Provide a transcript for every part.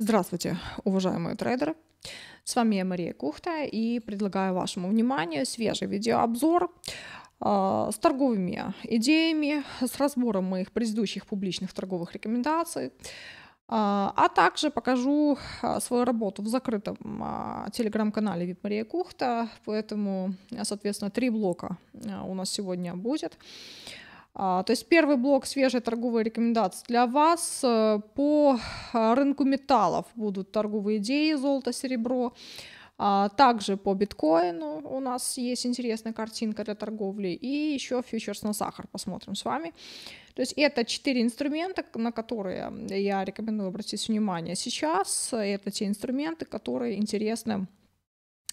Здравствуйте, уважаемые трейдеры! С вами я, Мария Кухта, и предлагаю вашему вниманию свежий видеообзор э, с торговыми идеями, с разбором моих предыдущих публичных торговых рекомендаций, э, а также покажу а, свою работу в закрытом э, телеграм-канале VIP Мария Кухта, поэтому, соответственно, три блока у нас сегодня будет. Э, а, то есть первый блок свежие торговые рекомендации для вас. Э, по а, рынку металлов будут торговые идеи золото, серебро. А, также по биткоину у нас есть интересная картинка для торговли. И еще фьючерс на сахар посмотрим с вами. То есть это четыре инструмента, на которые я рекомендую обратить внимание сейчас. Это те инструменты, которые интересны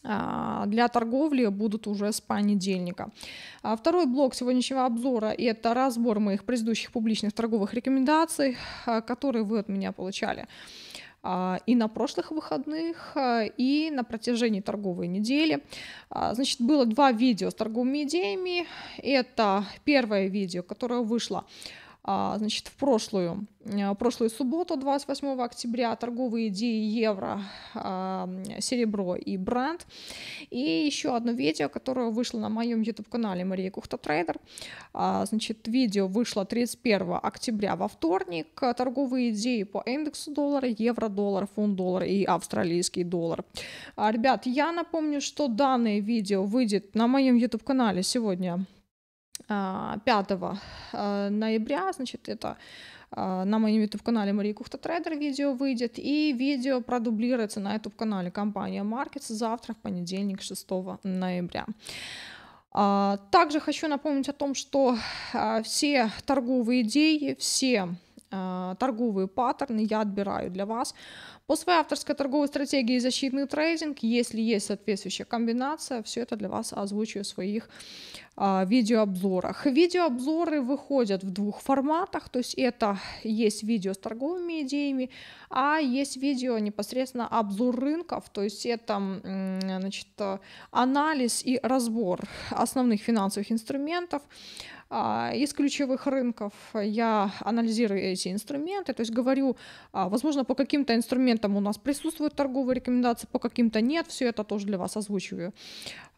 а, для торговли будут уже с понедельника. А, второй блок сегодняшнего обзора – это разбор моих предыдущих публичных торговых рекомендаций, а, которые вы от меня получали и на прошлых выходных, и на протяжении торговой недели. Значит, было два видео с торговыми идеями. Это первое видео, которое вышло а, значит, в прошлую, э, прошлую субботу, 28 октября, торговые идеи евро, а, серебро и бренд. И еще одно видео, которое вышло на моем YouTube-канале Мария Кухта Трейдер. А, значит, видео вышло 31 октября во вторник. Торговые идеи по индексу доллара, евро, доллар, фунт доллар и австралийский доллар. Ребят, я напомню, что данное видео выйдет на моем YouTube-канале сегодня 5 а, а, ноября, значит, это а, на моем YouTube-канале Мария Кухта Трейдер видео выйдет, и видео продублируется на YouTube-канале компания Markets завтра, в понедельник, 6 ноября. Также хочу напомнить о том, что все торговые идеи, все Э, торговые паттерны я отбираю для вас. По своей авторской торговой стратегии и защитный трейдинг, если есть соответствующая комбинация, все это для вас озвучу в своих а, видеообзорах. Видеообзоры выходят в двух форматах, то есть это есть видео с торговыми идеями, а есть видео непосредственно обзор рынков, то есть это значит, анализ и разбор основных финансовых инструментов, а, из ключевых рынков я анализирую эти инструменты, то есть говорю, а, возможно, по каким-то инструментам у нас присутствуют торговые рекомендации, по каким-то нет, все это тоже для вас озвучиваю.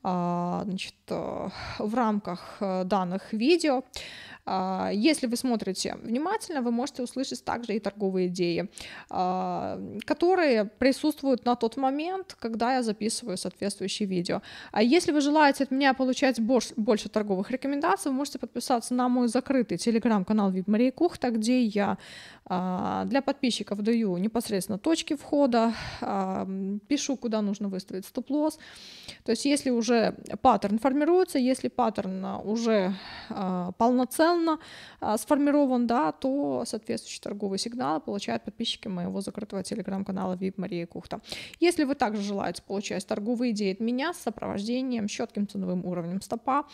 А, значит, э, в рамках э, данных видео. А, если вы смотрите внимательно, вы можете услышать также и торговые идеи, а, которые присутствуют на тот момент, когда я записываю соответствующее видео. А если вы желаете от меня получать больше торговых рекомендаций, вы можете подписаться на мой закрытый телеграм-канал VIP Мария Кухта, где я для подписчиков даю непосредственно точки входа, пишу, куда нужно выставить стоп-лосс. То есть если уже уже паттерн формируется, если паттерн э, уже э, полноценно э, сформирован, да, то соответствующие торговые сигналы получают подписчики моего закрытого телеграм-канала VIP Мария Кухта. Если вы также желаете получать торговые идеи от меня с сопровождением, с четким ценовым уровнем стопа,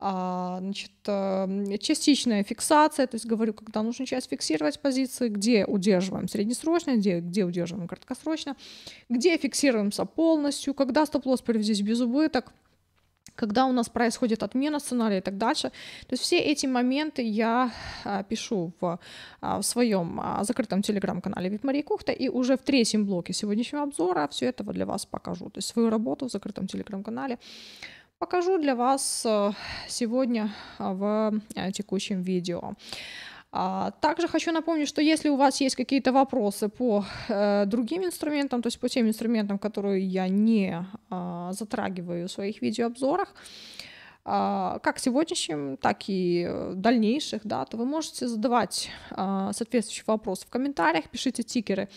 э, значит, э, частичная фиксация, то есть говорю, когда нужно часть фиксировать позиции, где удерживаем среднесрочно, где, где удерживаем краткосрочно, где фиксируемся полностью, когда стоп-лосс приведет без безубыток, когда у нас происходит отмена сценария и так дальше. То есть все эти моменты я а, пишу в, а, в своем а, закрытом телеграм-канале Вип Кухта, и уже в третьем блоке сегодняшнего обзора все этого для вас покажу. То есть свою работу в закрытом телеграм-канале покажу для вас сегодня в текущем видео. А, также хочу напомнить, что если у вас есть какие-то вопросы по э, другим инструментам, то есть по тем инструментам, которые я не а, затрагиваю в своих видеообзорах, а, как сегодняшним, так и дальнейших, да, то вы можете задавать а, соответствующие вопросы в комментариях, пишите тикеры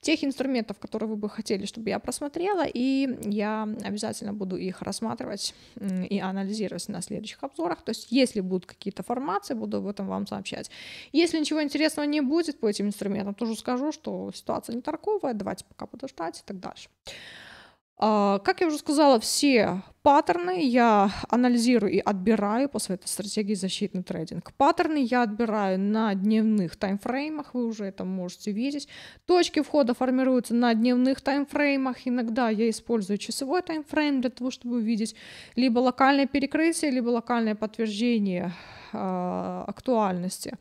тех инструментов, которые вы бы хотели, чтобы я просмотрела, и я обязательно буду их рассматривать и анализировать на следующих обзорах. То есть, если будут какие-то формации, буду об этом вам сообщать. Если ничего интересного не будет по этим инструментам, тоже скажу, что ситуация не торговая, давайте пока подождать и так дальше. А, как я уже сказала, все паттерны я анализирую и отбираю по своей стратегии защитный трейдинг. Паттерны я отбираю на дневных таймфреймах, вы уже это можете видеть. Точки входа формируются на дневных таймфреймах. Иногда я использую часовой таймфрейм для того, чтобы увидеть либо локальное перекрытие, либо локальное подтверждение а, актуальности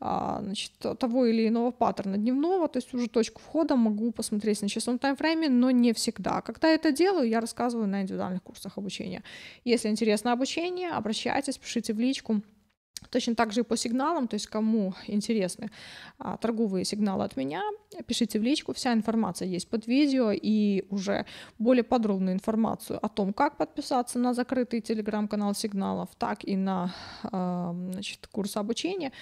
а, значит, того или иного паттерна дневного, то есть уже точку входа могу посмотреть на часовом таймфрейме, но не всегда. Когда я это делаю, я рассказываю на индивидуальных курсах обучения. Если интересно обучение, обращайтесь, пишите в личку. Точно так же и по сигналам, то есть кому интересны а, торговые сигналы от меня, пишите в личку, вся информация есть под видео и уже более подробную информацию о том, как подписаться на закрытый телеграм-канал сигналов, так и на а, значит, курс обучения.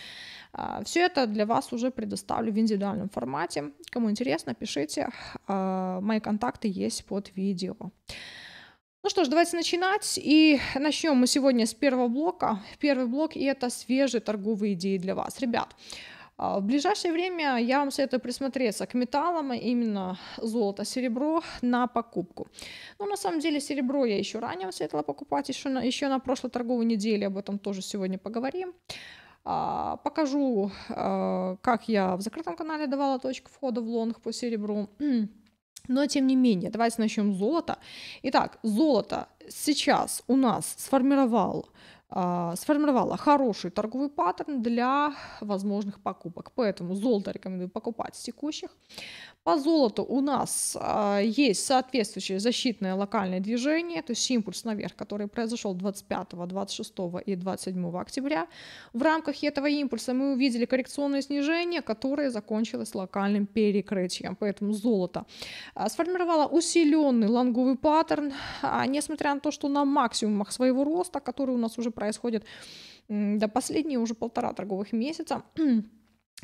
А, все это для вас уже предоставлю в индивидуальном формате. Кому интересно, пишите. А, мои контакты есть под видео. Ну что ж, давайте начинать. И начнем мы сегодня с первого блока. Первый блок – это свежие торговые идеи для вас. Ребят, а, в ближайшее время я вам советую присмотреться к металлам, а именно золото, серебро на покупку. Но ну, на самом деле серебро я еще ранее советовала покупать, еще на, еще на прошлой торговой неделе, об этом тоже сегодня поговорим. А, покажу, как я в закрытом канале давала точку входа в лонг по серебру. Но тем не менее, давайте начнем с золота. Итак, золото сейчас у нас сформировало. А, сформировала хороший торговый паттерн для возможных покупок. Поэтому золото рекомендую покупать с текущих. По золоту у нас а, есть соответствующее защитное локальное движение, то есть импульс наверх, который произошел 25, 26 и 27 октября. В рамках этого импульса мы увидели коррекционное снижение, которое закончилось локальным перекрытием. Поэтому золото а, сформировало усиленный лонговый паттерн, несмотря на то, что на максимумах своего роста, который у нас уже произошел, происходит до последние уже полтора торговых месяца.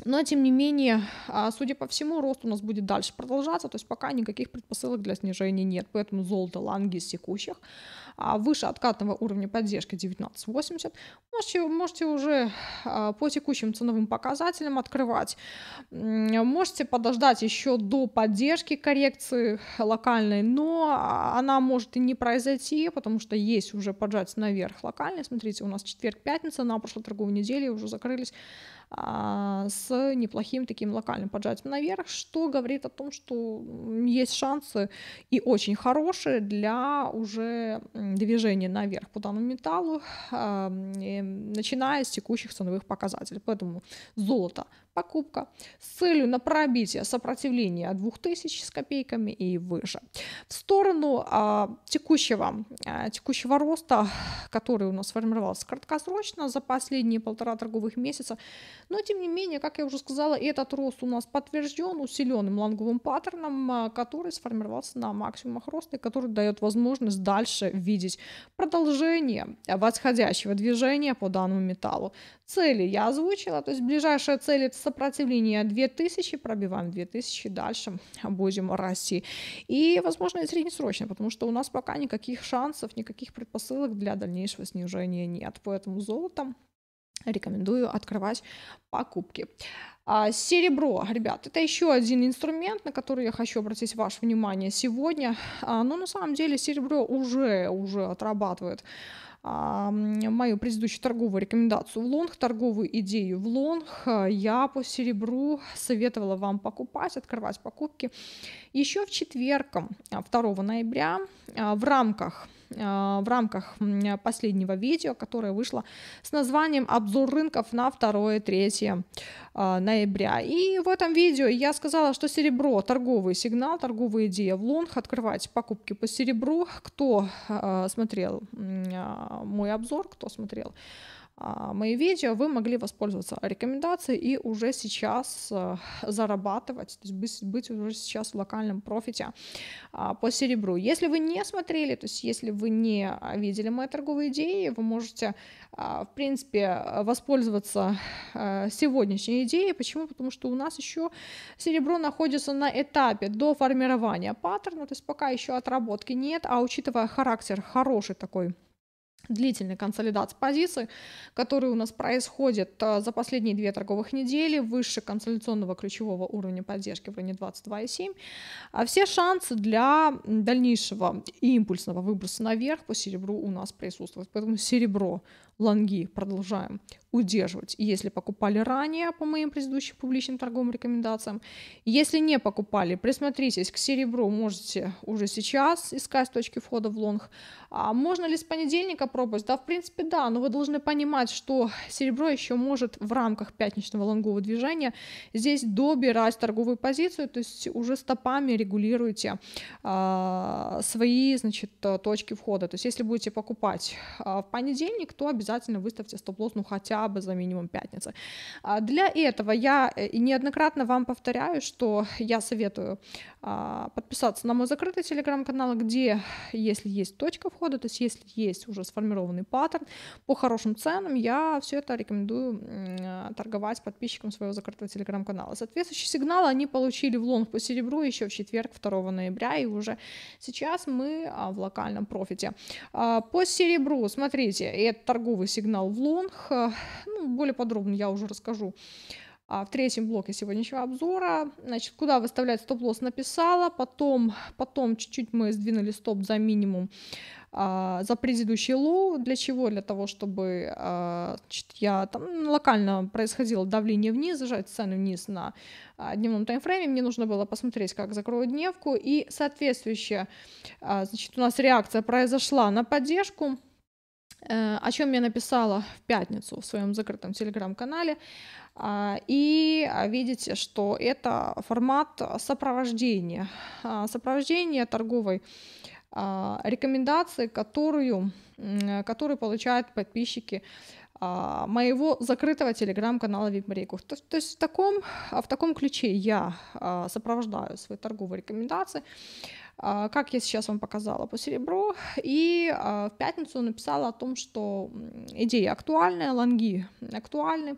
Но, тем не менее, а, судя по всему, рост у нас будет дальше продолжаться, то есть пока никаких предпосылок для снижения нет, поэтому золото, ланги, текущих а, выше откатного уровня поддержки 19.80. Можете, можете уже а, по текущим ценовым показателям открывать. Можете подождать еще до поддержки коррекции локальной, но она может и не произойти, потому что есть уже поджать наверх локальный. Смотрите, у нас четверг, пятница, на прошлой торговой неделе уже закрылись а, с неплохим таким локальным поджатием наверх, что говорит о том, что есть шансы и очень хорошие для уже движения наверх по данному металлу, а, э, начиная с текущих ценовых показателей. Поэтому золото покупка с целью на пробитие сопротивления от 2000 с копейками и выше. В сторону а, текущего, а, текущего роста, который у нас сформировался краткосрочно за последние полтора торговых месяца, но тем не менее, как я уже сказала, этот рост у нас подтвержден усиленным лонговым паттерном, а, который сформировался на максимумах роста и который дает возможность дальше видеть продолжение восходящего движения по данному металлу. Цели я озвучила, то есть ближайшая цель это сопротивление 2000, пробиваем 2000, дальше будем расти. И, возможно, и среднесрочно, потому что у нас пока никаких шансов, никаких предпосылок для дальнейшего снижения нет, поэтому золотом рекомендую открывать покупки. А серебро, ребят, это еще один инструмент, на который я хочу обратить ваше внимание сегодня. А, но на самом деле серебро уже, уже отрабатывает мою предыдущую торговую рекомендацию в лонг, торговую идею в лонг, я по серебру советовала вам покупать, открывать покупки. Еще в четверг, а, 2 ноября, а, в рамках а, в рамках последнего видео, которое вышло с названием «Обзор рынков на 2-3 а, ноября». И в этом видео я сказала, что серебро – торговый сигнал, торговая идея в лонг, открывать покупки по серебру. Кто а, смотрел мой обзор, кто смотрел а, мои видео, вы могли воспользоваться рекомендацией и уже сейчас э, зарабатывать, то есть быть, быть уже сейчас в локальном профите а, по серебру. Если вы не смотрели, то есть если вы не видели мои торговые идеи, вы можете, а, в принципе, воспользоваться э, сегодняшней идеей. Почему? Потому что у нас еще серебро находится на этапе до формирования паттерна, то есть пока еще отработки нет, а учитывая характер хороший такой длительной консолидации позиций, которые у нас происходят э, за последние две торговых недели выше консолидационного ключевого уровня поддержки в районе 22,7. А все шансы для дальнейшего импульсного выброса наверх по серебру у нас присутствуют. Поэтому серебро, лонги продолжаем удерживать, если покупали ранее по моим предыдущим публичным торговым рекомендациям. Если не покупали, присмотритесь к серебру, можете уже сейчас искать точки входа в лонг. А можно ли с понедельника пробовать? Да, в принципе, да, но вы должны понимать, что серебро еще может в рамках пятничного лонгового движения здесь добирать торговую позицию, то есть уже стопами регулируете а, свои, значит, точки входа. То есть если будете покупать а, в понедельник, то обязательно выставьте стоп-лосс, ну хотя хотя бы за минимум пятницы. А, для этого я э, неоднократно вам повторяю, что я советую а, подписаться на мой закрытый телеграм-канал, где, если есть точка входа, то есть если есть уже сформированный паттерн, по хорошим ценам я все это рекомендую э, торговать подписчикам своего закрытого телеграм-канала. Соответствующие сигналы они получили в лонг по серебру еще в четверг 2 ноября, и уже сейчас мы а, в локальном профите. По серебру, смотрите, это торговый сигнал в лонг, ну, более подробно я уже расскажу а, в третьем блоке сегодняшнего обзора. Значит, куда выставлять стоп-лосс написала, потом, потом чуть-чуть мы сдвинули стоп за минимум а, за предыдущий лоу. Для чего? Для того, чтобы а, значит, я там локально происходило давление вниз, зажать цену вниз на а, дневном таймфрейме. Мне нужно было посмотреть, как закрою дневку. И соответствующая, а, значит, у нас реакция произошла на поддержку. Э, о чем я написала в пятницу в своем закрытом телеграм-канале. А, и а, видите, что это формат сопровождения. А, сопровождения торговой рекомендации, которую, которую получают подписчики моего закрытого телеграм-канала Випмарейку. То, то есть в таком, в таком ключе я сопровождаю свои торговые рекомендации. А, как я сейчас вам показала по серебру, и а, в пятницу написала о том, что идеи актуальны, лонги актуальны,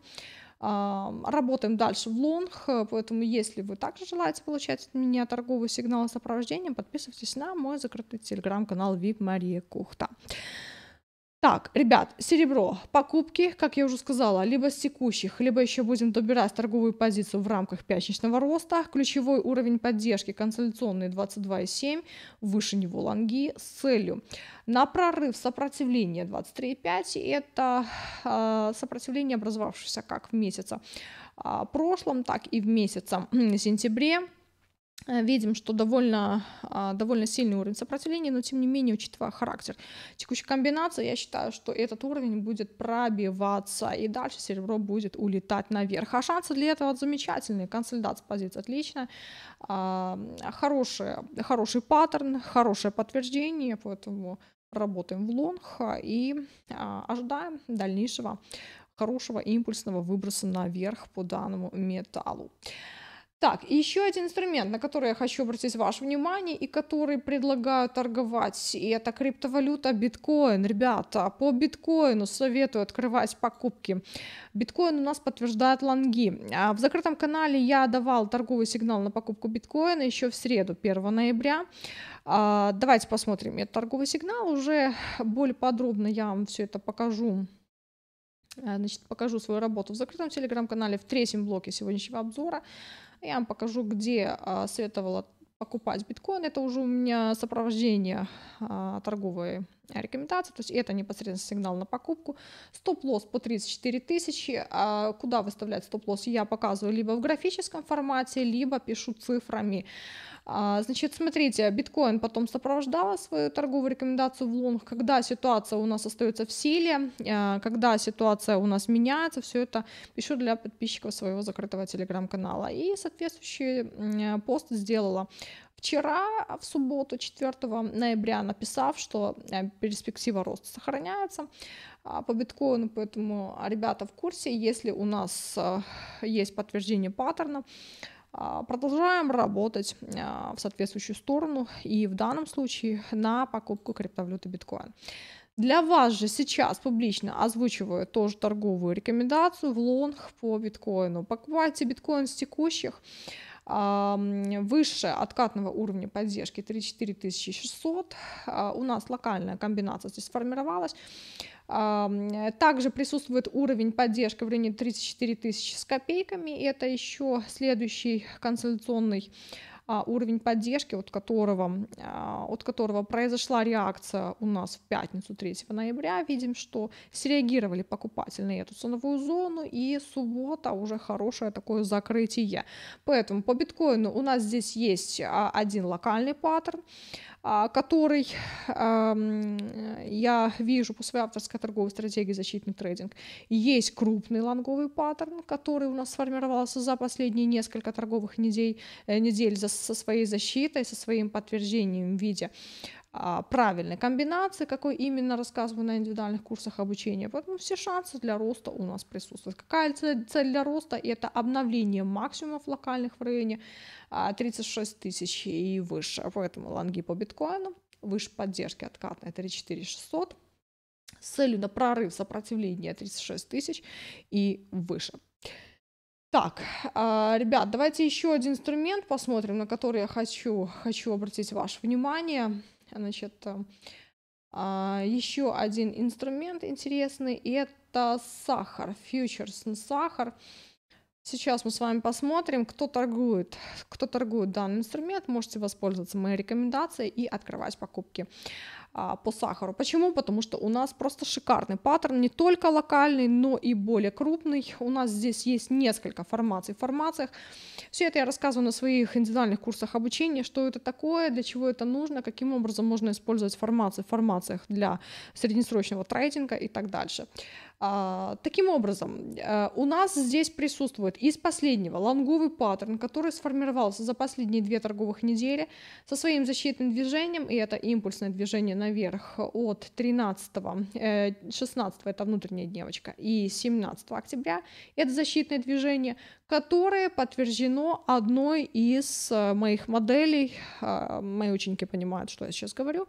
а, работаем дальше в лонг, поэтому если вы также желаете получать от меня торговый сигнал сопровождения, подписывайтесь на мой закрытый телеграм-канал VIP Мария Кухта. Так, ребят, серебро. Покупки, как я уже сказала, либо с текущих, либо еще будем добирать торговую позицию в рамках пятничного роста. Ключевой уровень поддержки консолидационный 22,7, выше него лонги с целью. На прорыв сопротивления 23,5 это э, сопротивление, образовавшееся как в месяце э, прошлом, так и в месяце э, сентябре. Э, видим, что довольно, а, довольно сильный уровень сопротивления, но тем не менее, учитывая характер текущей комбинации, я считаю, что этот уровень будет пробиваться, и дальше серебро будет улетать наверх. А шансы для этого замечательные, консолидация позиций отличная, хороший, хороший паттерн, хорошее подтверждение, поэтому работаем в лонг и а, ожидаем дальнейшего хорошего импульсного выброса наверх по данному металлу. Так, и еще один инструмент, на который я хочу обратить ваше внимание и который предлагаю торговать, и это криптовалюта биткоин. Ребята, по биткоину советую открывать покупки. Биткоин у нас подтверждает лонги. А, в закрытом канале я давал торговый сигнал на покупку биткоина еще в среду, 1 ноября. А, давайте посмотрим этот торговый сигнал. Уже более подробно я вам все это покажу а, Значит, покажу свою работу в закрытом телеграм-канале в третьем блоке сегодняшнего обзора. Я вам покажу, где а, советовала покупать биткоин. Это уже у меня сопровождение а, торговой рекомендации. То есть это непосредственно сигнал на покупку. Стоп-лосс по 34 тысячи. А, куда выставлять стоп-лосс я показываю либо в графическом формате, либо пишу цифрами. А, значит, смотрите, биткоин потом сопровождала свою торговую рекомендацию в лонг, когда ситуация у нас остается в силе, а, когда ситуация у нас меняется, все это пишу для подписчиков своего закрытого телеграм-канала. И соответствующий пост сделала вчера, в субботу, 4 ноября, написав, что э, перспектива роста сохраняется а, по биткоину, поэтому ребята в курсе, если у нас э, есть подтверждение паттерна, а, продолжаем работать а, в соответствующую сторону и в данном случае на покупку криптовалюты биткоин. Для вас же сейчас публично озвучиваю тоже торговую рекомендацию в лонг по биткоину. Покупайте биткоин с текущих а, выше откатного уровня поддержки 34 600. А, у нас локальная комбинация здесь сформировалась. А, также присутствует уровень поддержки в районе 34 тысячи с копейками. Это еще следующий консолидационный а, уровень поддержки, от которого, а, от которого произошла реакция у нас в пятницу 3 ноября, видим, что среагировали покупатели на эту ценовую зону, и суббота уже хорошее такое закрытие. Поэтому по биткоину у нас здесь есть а, один локальный паттерн, а, который я вижу по своей авторской торговой стратегии защитный трейдинг. Есть крупный лонговый паттерн, который у нас сформировался за последние несколько торговых недель, э, недель со своей защитой, со своим подтверждением в виде а, правильной комбинации, какой именно рассказываю на индивидуальных курсах обучения. Поэтому все шансы для роста у нас присутствуют. Какая цель, цель для роста? Это обновление максимумов локальных в районе 36 а, тысяч и выше. Поэтому лонги по биткоину, выше поддержки откатной 34 600 с целью на прорыв сопротивления 36 тысяч и выше. Так, а, ребят, давайте еще один инструмент посмотрим, на который я хочу, хочу обратить ваше внимание. Значит, а, еще один инструмент интересный – это сахар, фьючерс на сахар. Сейчас мы с вами посмотрим, кто торгует. Кто торгует данный инструмент, можете воспользоваться моей рекомендацией и открывать покупки. А, по сахару. Почему? Потому что у нас просто шикарный паттерн, не только локальный, но и более крупный. У нас здесь есть несколько формаций в формациях. Все это я рассказываю на своих индивидуальных курсах обучения, что это такое, для чего это нужно, каким образом можно использовать формации в формациях для среднесрочного трейдинга и так дальше. А, таким образом, э, у нас здесь присутствует из последнего лонговый паттерн, который сформировался за последние две торговых недели со своим защитным движением, и это импульсное движение на наверх от 13, 16 э, это внутренняя дневочка, и 17 октября это защитное движение, которое подтверждено одной из э, моих моделей. Э, мои ученики понимают, что я сейчас говорю.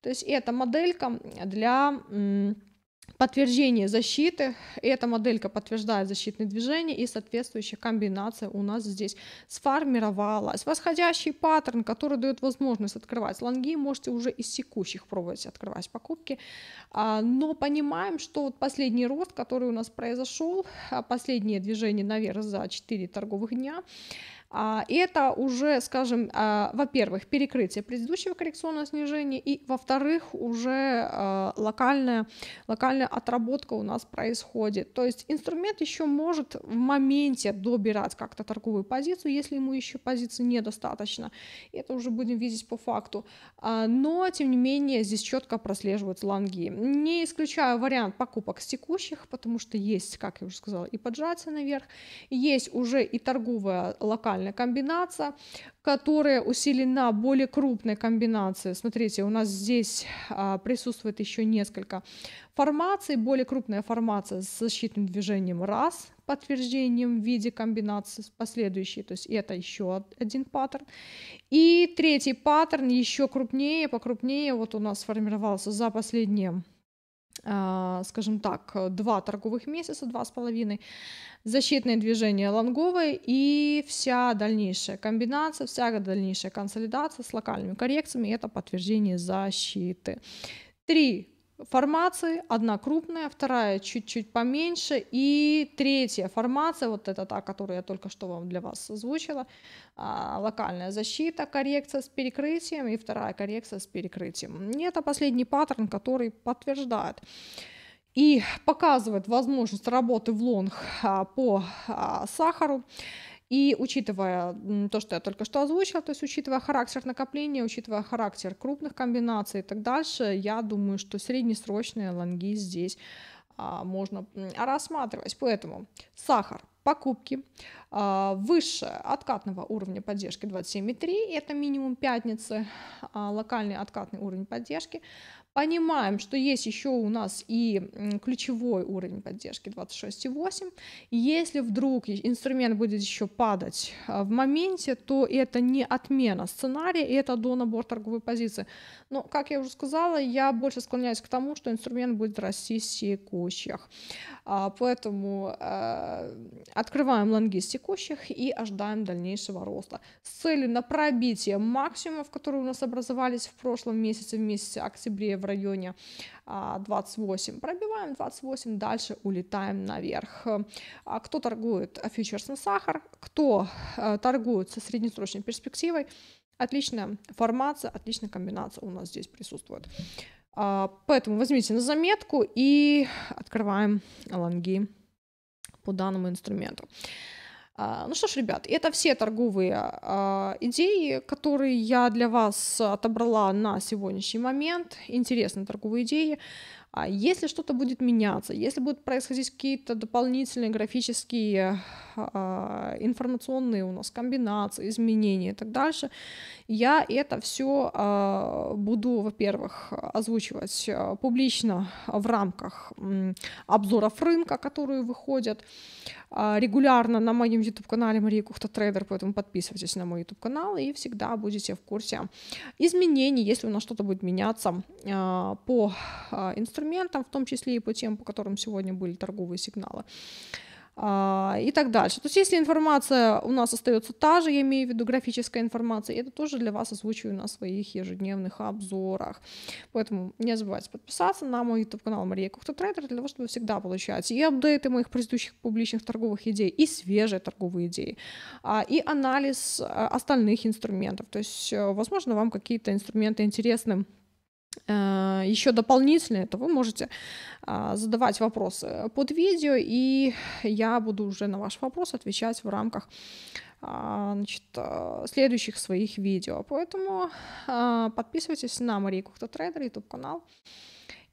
То есть это моделька для Подтверждение защиты. Эта моделька подтверждает защитные движения и соответствующая комбинация у нас здесь сформировалась. Восходящий паттерн, который дает возможность открывать лонги, можете уже из секущих пробовать открывать покупки. А, но понимаем, что вот последний рост, который у нас произошел, а, последнее движение наверх за 4 торговых дня, а, и это уже, скажем, а, во-первых, перекрытие предыдущего коррекционного снижения, и во-вторых, уже а, локальная, локальная отработка у нас происходит. То есть инструмент еще может в моменте добирать как-то торговую позицию, если ему еще позиции недостаточно. Это уже будем видеть по факту. Но, тем не менее, здесь четко прослеживаются лонги. Не исключаю вариант покупок с текущих, потому что есть, как я уже сказала, и поджатие наверх, есть уже и торговая локальная нормальная комбинация, которая усилена более крупной комбинацией. Смотрите, у нас здесь а, присутствует еще несколько формаций. Более крупная формация с защитным движением раз, подтверждением в виде комбинации последующей, то есть это еще один паттерн. И третий паттерн еще крупнее, покрупнее, вот у нас сформировался за последние а, скажем так, два торговых месяца, два с половиной, защитное движение лонговой и вся дальнейшая комбинация, вся дальнейшая консолидация с локальными коррекциями – это подтверждение защиты. Три формации, одна крупная, вторая чуть-чуть поменьше, и третья формация, вот это та, которую я только что вам для вас озвучила, а, локальная защита, коррекция с перекрытием, и вторая коррекция с перекрытием. И это последний паттерн, который подтверждает и показывает возможность работы в лонг а, по а, сахару. И учитывая то, что я только что озвучила, то есть учитывая характер накопления, учитывая характер крупных комбинаций и так дальше, я думаю, что среднесрочные лонги здесь а, можно рассматривать. Поэтому сахар покупки а, выше откатного уровня поддержки 27,3, это минимум пятницы, а, локальный откатный уровень поддержки Понимаем, что есть еще у нас и ключевой уровень поддержки 26,8. Если вдруг инструмент будет еще падать а, в моменте, то это не отмена сценария, это до набор торговой позиции. Но, как я уже сказала, я больше склоняюсь к тому, что инструмент будет расти с текущих. А, поэтому а, открываем лонги с текущих и ожидаем дальнейшего роста. С целью на пробитие максимумов, которые у нас образовались в прошлом месяце, в месяце октябре, в районе 28, а, пробиваем 28, дальше улетаем наверх. А кто торгует фьючерсом сахар, кто э, торгует со среднесрочной перспективой, отличная формация, отличная комбинация у нас здесь присутствует. А, поэтому возьмите на заметку и открываем лонги по данному инструменту. А, ну что ж, ребят, это все торговые а, идеи, которые я для вас отобрала на сегодняшний момент. Интересные торговые идеи. А если что-то будет меняться, если будут происходить какие-то дополнительные графические информационные у нас комбинации, изменения и так дальше, я это все буду, во-первых, озвучивать публично в рамках обзоров рынка, которые выходят. А, регулярно на моем YouTube-канале Мария Кухта Трейдер, поэтому подписывайтесь на мой YouTube-канал и всегда будете в курсе изменений, если у нас что-то будет меняться а, по а, инструментам, в том числе и по тем, по которым сегодня были торговые сигналы. А, и так дальше. То есть если информация у нас остается та же, я имею в виду графическая информация, это тоже для вас озвучиваю на своих ежедневных обзорах. Поэтому не забывайте подписаться на мой YouTube-канал Мария Кухта Трейдер для того, чтобы всегда получать и апдейты моих предыдущих публичных торговых идей, и свежие торговые идеи, а, и анализ а, остальных инструментов. То есть, э, возможно, вам какие-то инструменты интересны, Э, еще дополнительно это вы можете а, задавать вопросы под видео, и я буду уже на ваш вопрос отвечать в рамках а, значит, э, следующих своих видео. Поэтому а, подписывайтесь на Мария Кухта Трейдер YouTube канал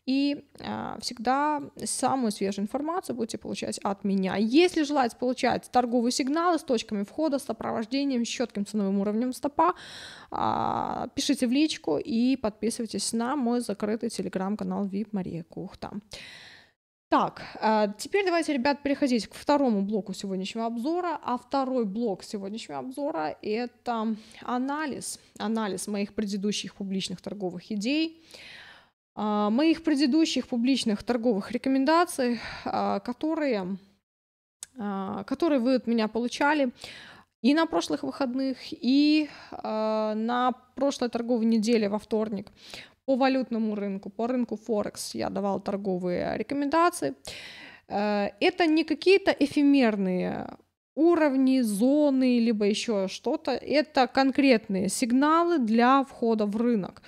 и э, всегда самую свежую информацию будете получать от меня. Если желаете получать торговые сигналы с точками входа, с сопровождением, с четким ценовым уровнем стопа, э, пишите в личку и подписывайтесь на мой закрытый телеграм-канал VIP Мария Кухта. Так, а, теперь давайте, ребят, переходить к второму блоку сегодняшнего обзора. А второй блок сегодняшнего обзора — это анализ, анализ моих предыдущих публичных торговых идей, а, моих предыдущих публичных торговых рекомендаций, а, которые, а, которые вы от меня получали и на прошлых выходных, и на прошлой торговой неделе во вторник по валютному рынку, по рынку Форекс я давал торговые рекомендации. Э, это не какие-то эфемерные уровни, зоны, либо еще что-то. Это конкретные сигналы для входа в рынок.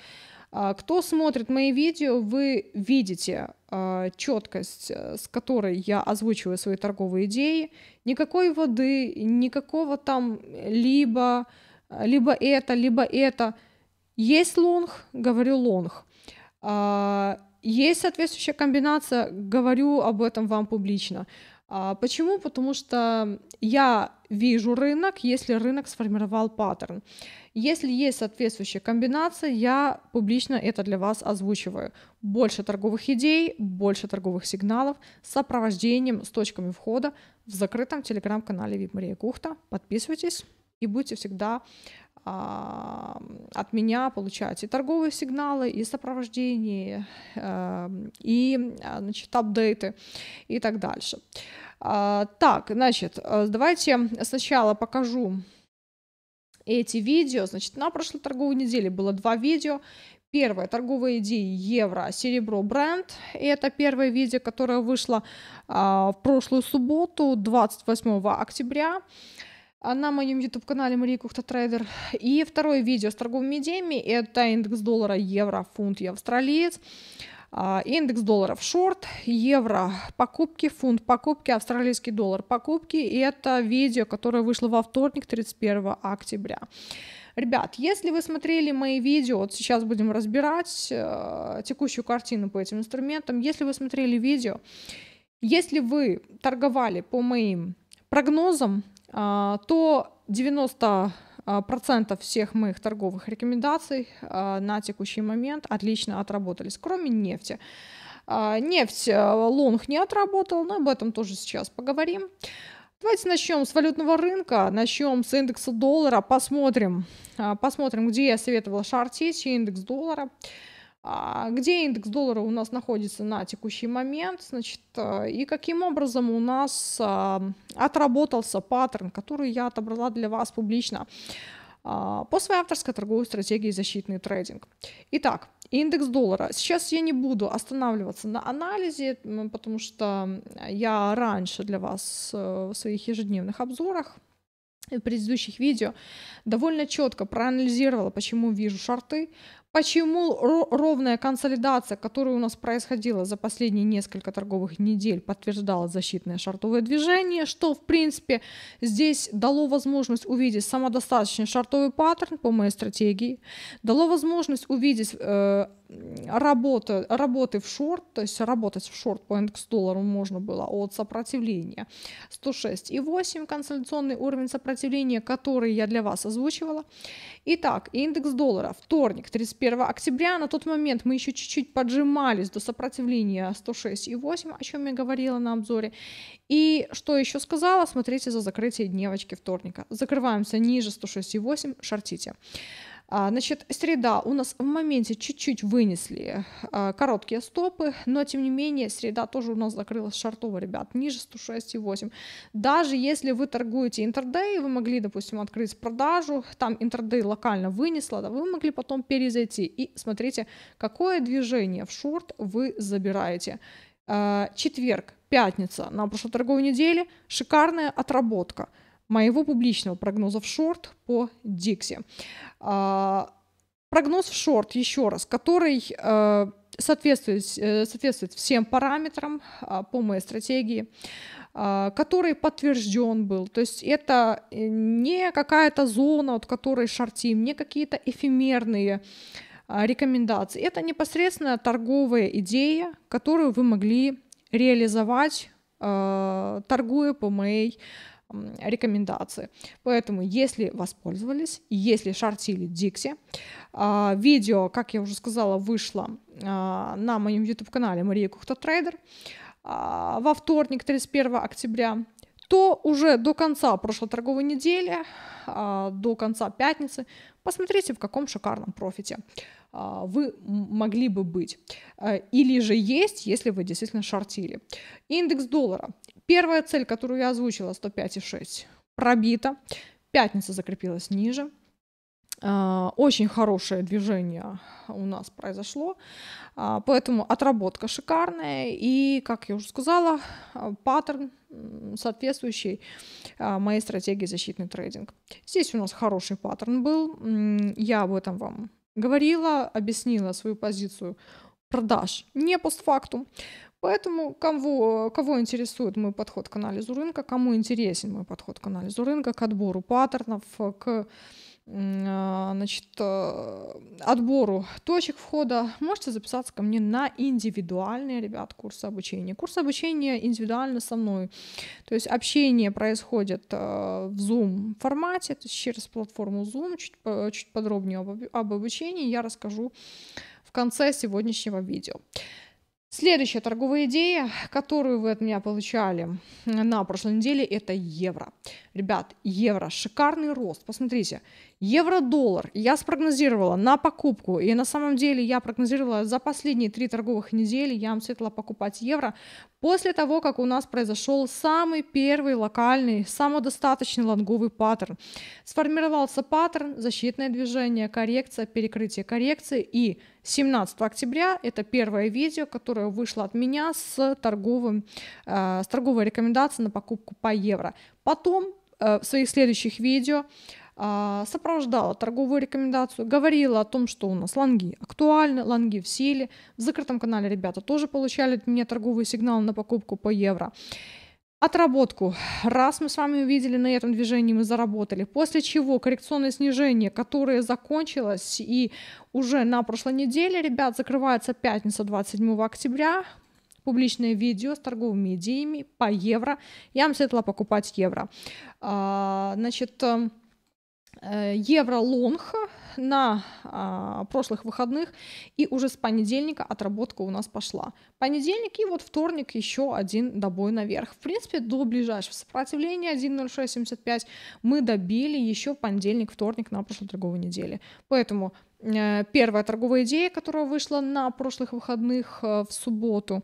А, кто смотрит мои видео, вы видите а, четкость, э, с которой я озвучиваю свои торговые идеи. Никакой воды, никакого там либо, либо это, либо это. Есть лонг, говорю лонг. А, есть соответствующая комбинация, говорю об этом вам публично. А, почему? Потому что я вижу рынок, если рынок сформировал паттерн. Если есть соответствующая комбинация, я публично это для вас озвучиваю. Больше торговых идей, больше торговых сигналов с сопровождением, с точками входа в закрытом телеграм-канале VIP Мария Кухта. Подписывайтесь и будете всегда а, от меня получать и торговые сигналы, и сопровождение, э, а, и значит, апдейты и так дальше. А, так, значит, э, давайте сначала покажу эти видео. Значит, на прошлой торговой неделе было два видео. Первое, торговые идеи евро, серебро, бренд. И это первое видео, которое вышло а, в прошлую субботу, 28 октября а, на моем YouTube-канале Мария Кухта Трейдер. И второе видео с торговыми идеями – это индекс доллара, евро, фунт и австралиец. А, индекс долларов шорт, евро, покупки, фунт, покупки, австралийский доллар, покупки. И это видео, которое вышло во вторник, 31 октября. Ребят, если вы смотрели мои видео, вот сейчас будем разбирать э, текущую картину по этим инструментам. Если вы смотрели видео, если вы торговали по моим прогнозам, э, то 90 а, процентов всех моих торговых рекомендаций а, на текущий момент отлично отработались, кроме нефти. А, нефть лонг не отработал, но об этом тоже сейчас поговорим. Давайте начнем с валютного рынка, начнем с индекса доллара, посмотрим, посмотрим, где я советовала шортить индекс доллара. А где индекс доллара у нас находится на текущий момент, значит, э, и каким образом у нас а, отработался паттерн, который я отобрала для вас публично а, по своей авторской торговой стратегии защитный трейдинг. Итак, индекс доллара. Сейчас я не буду останавливаться на анализе, потому что я раньше для вас э, в своих ежедневных обзорах в предыдущих видео довольно четко проанализировала, почему вижу шарты, Почему ровная консолидация, которая у нас происходила за последние несколько торговых недель, подтверждала защитное шартовое движение, что, в принципе, здесь дало возможность увидеть самодостаточный шартовый паттерн по моей стратегии, дало возможность увидеть э, работа, работы в шорт, то есть работать в шорт по индексу доллара можно было от сопротивления 106 и 8 консолидационный уровень сопротивления, который я для вас озвучивала. Итак, индекс доллара, вторник, 31 октября, на тот момент мы еще чуть-чуть поджимались до сопротивления 106 и 8, о чем я говорила на обзоре. И что еще сказала, смотрите за закрытие дневочки вторника. Закрываемся ниже 106 и 8, шортите. А, значит, среда у нас в моменте чуть-чуть вынесли а, короткие стопы, но тем не менее среда тоже у нас закрылась шартово, ребят, ниже 106,8. Даже если вы торгуете интердей, вы могли, допустим, открыть продажу, там интердей локально вынесла, да, вы могли потом перезайти и смотрите, какое движение в шорт вы забираете. А, четверг, пятница на прошлой торговой неделе, шикарная отработка – моего публичного прогноза в шорт по Дикси. А, прогноз в шорт, еще раз, который э, соответствует, э, соответствует всем параметрам а, по моей стратегии, а, который подтвержден был. То есть это э, не какая-то зона, от которой шортим, не какие-то эфемерные рекомендации. Это непосредственно торговая идея, которую вы могли реализовать, торгуя по моей рекомендации. Поэтому, если воспользовались, если шортили Дикси, а, видео, как я уже сказала, вышло а, на моем YouTube-канале Мария Кухта Трейдер а, во вторник, 31 октября, то уже до конца прошлой торговой недели, до конца пятницы, посмотрите, в каком шикарном профите вы могли бы быть. Или же есть, если вы действительно шортили. Индекс доллара Первая цель, которую я озвучила, 105,6, пробита. Пятница закрепилась ниже. А, очень хорошее движение у нас произошло, а, поэтому отработка шикарная. И, как я уже сказала, паттерн соответствующий а, моей стратегии защитный трейдинг. Здесь у нас хороший паттерн был. Я об этом вам говорила, объяснила свою позицию продаж не постфактум. Поэтому кого, кого интересует мой подход к анализу рынка, кому интересен мой подход к анализу рынка, к отбору паттернов, к а, значит, э, отбору точек входа, можете записаться ко мне на индивидуальные, ребят, курсы обучения. Курсы обучения индивидуально со мной. То есть общение происходит э, в Zoom формате, то есть через платформу Zoom. Чуть, чуть подробнее об, об обучении я расскажу в конце сегодняшнего видео. Следующая торговая идея, которую вы от меня получали на прошлой неделе, это евро. Ребят, евро, шикарный рост. Посмотрите, Евро-доллар я спрогнозировала на покупку, и на самом деле я прогнозировала за последние три торговых недели, я вам советовала покупать евро после того, как у нас произошел самый первый локальный, самодостаточный лонговый паттерн. Сформировался паттерн, защитное движение, коррекция, перекрытие коррекции и 17 октября это первое видео, которое вышло от меня с, торговым, э, с торговой рекомендацией на покупку по евро. Потом э, в своих следующих видео а, сопровождала торговую рекомендацию, говорила о том, что у нас лонги актуальны, лонги в силе. В закрытом канале ребята тоже получали от меня торговый сигнал на покупку по евро. Отработку. Раз мы с вами увидели на этом движении, мы заработали. После чего коррекционное снижение, которое закончилось и уже на прошлой неделе, ребят, закрывается пятница 27 октября публичное видео с торговыми идеями по евро. Я вам советовала покупать евро. А, значит, эм, Э, евро-лонг на а, прошлых выходных, и уже с понедельника отработка у нас пошла. Понедельник и вот вторник еще один добой наверх. В принципе, до ближайшего сопротивления 1.0675 мы добили еще в понедельник, вторник на прошлой торговой неделе. Поэтому э, первая торговая идея, которая вышла на прошлых выходных э, в субботу,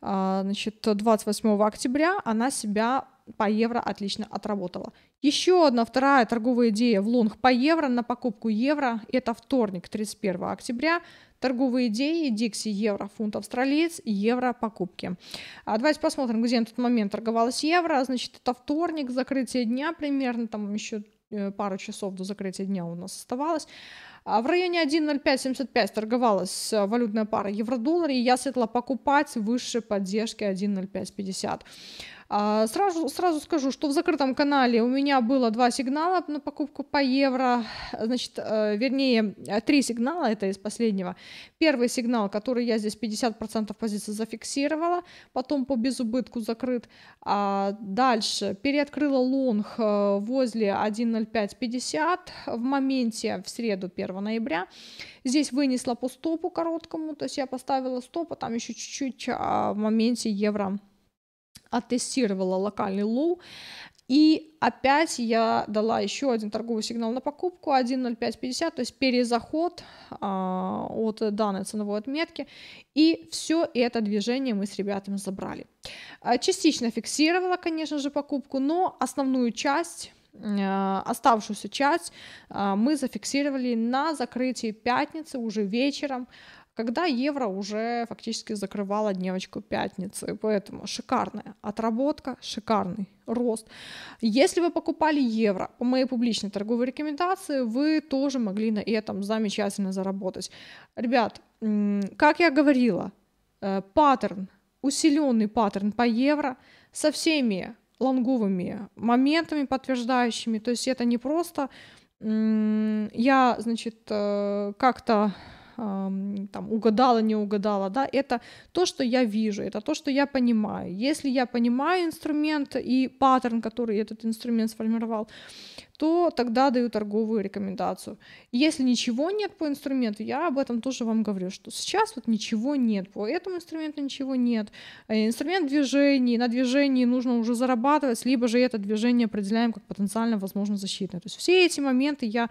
а, значит, 28 октября, она себя по евро отлично отработала. Еще одна вторая торговая идея в лонг по евро на покупку евро. Это вторник, 31 октября. Торговые идеи, Дикси, евро, фунт австралиец, евро покупки. А давайте посмотрим, где на тот момент торговалась евро. Значит, это вторник, закрытие дня примерно, там еще э, пару часов до закрытия дня у нас оставалось. А, в районе 1.0575 торговалась э, валютная пара евро-доллар, и я светла покупать выше поддержки 1.0550. А, сразу, сразу скажу, что в закрытом канале у меня было два сигнала на покупку по евро, значит, э, вернее, э, три сигнала, это из последнего. Первый сигнал, который я здесь 50% позиции зафиксировала, потом по безубытку закрыт. А дальше переоткрыла лонг э, возле 1.0550 в моменте в среду 1 ноября. Здесь вынесла по стопу короткому, то есть я поставила стопа, там еще чуть-чуть а, в моменте евро оттестировала локальный лоу, и опять я дала еще один торговый сигнал на покупку 1.0550, то есть перезаход а, от данной ценовой отметки. И все это движение мы с ребятами забрали. А, частично фиксировала, конечно же, покупку, но основную часть а, оставшуюся часть а, мы зафиксировали на закрытии пятницы уже вечером когда евро уже фактически закрывала дневочку пятницы. Поэтому шикарная отработка, шикарный рост. Если вы покупали евро по моей публичной торговой рекомендации, вы тоже могли на этом замечательно заработать. Ребят, как я говорила, э, паттерн, усиленный паттерн по евро со всеми лонговыми моментами подтверждающими. То есть это не просто я, значит, э, как-то там, угадала, не угадала, да, это то, что я вижу, это то, что я понимаю. Если я понимаю инструмент и паттерн, который этот инструмент сформировал, то тогда даю торговую рекомендацию. Если ничего нет по инструменту, я об этом тоже вам говорю, что сейчас вот ничего нет, по этому инструменту ничего нет. Э, инструмент движений, на движении нужно уже зарабатывать, либо же это движение определяем как потенциально возможно защитное. То есть все эти моменты я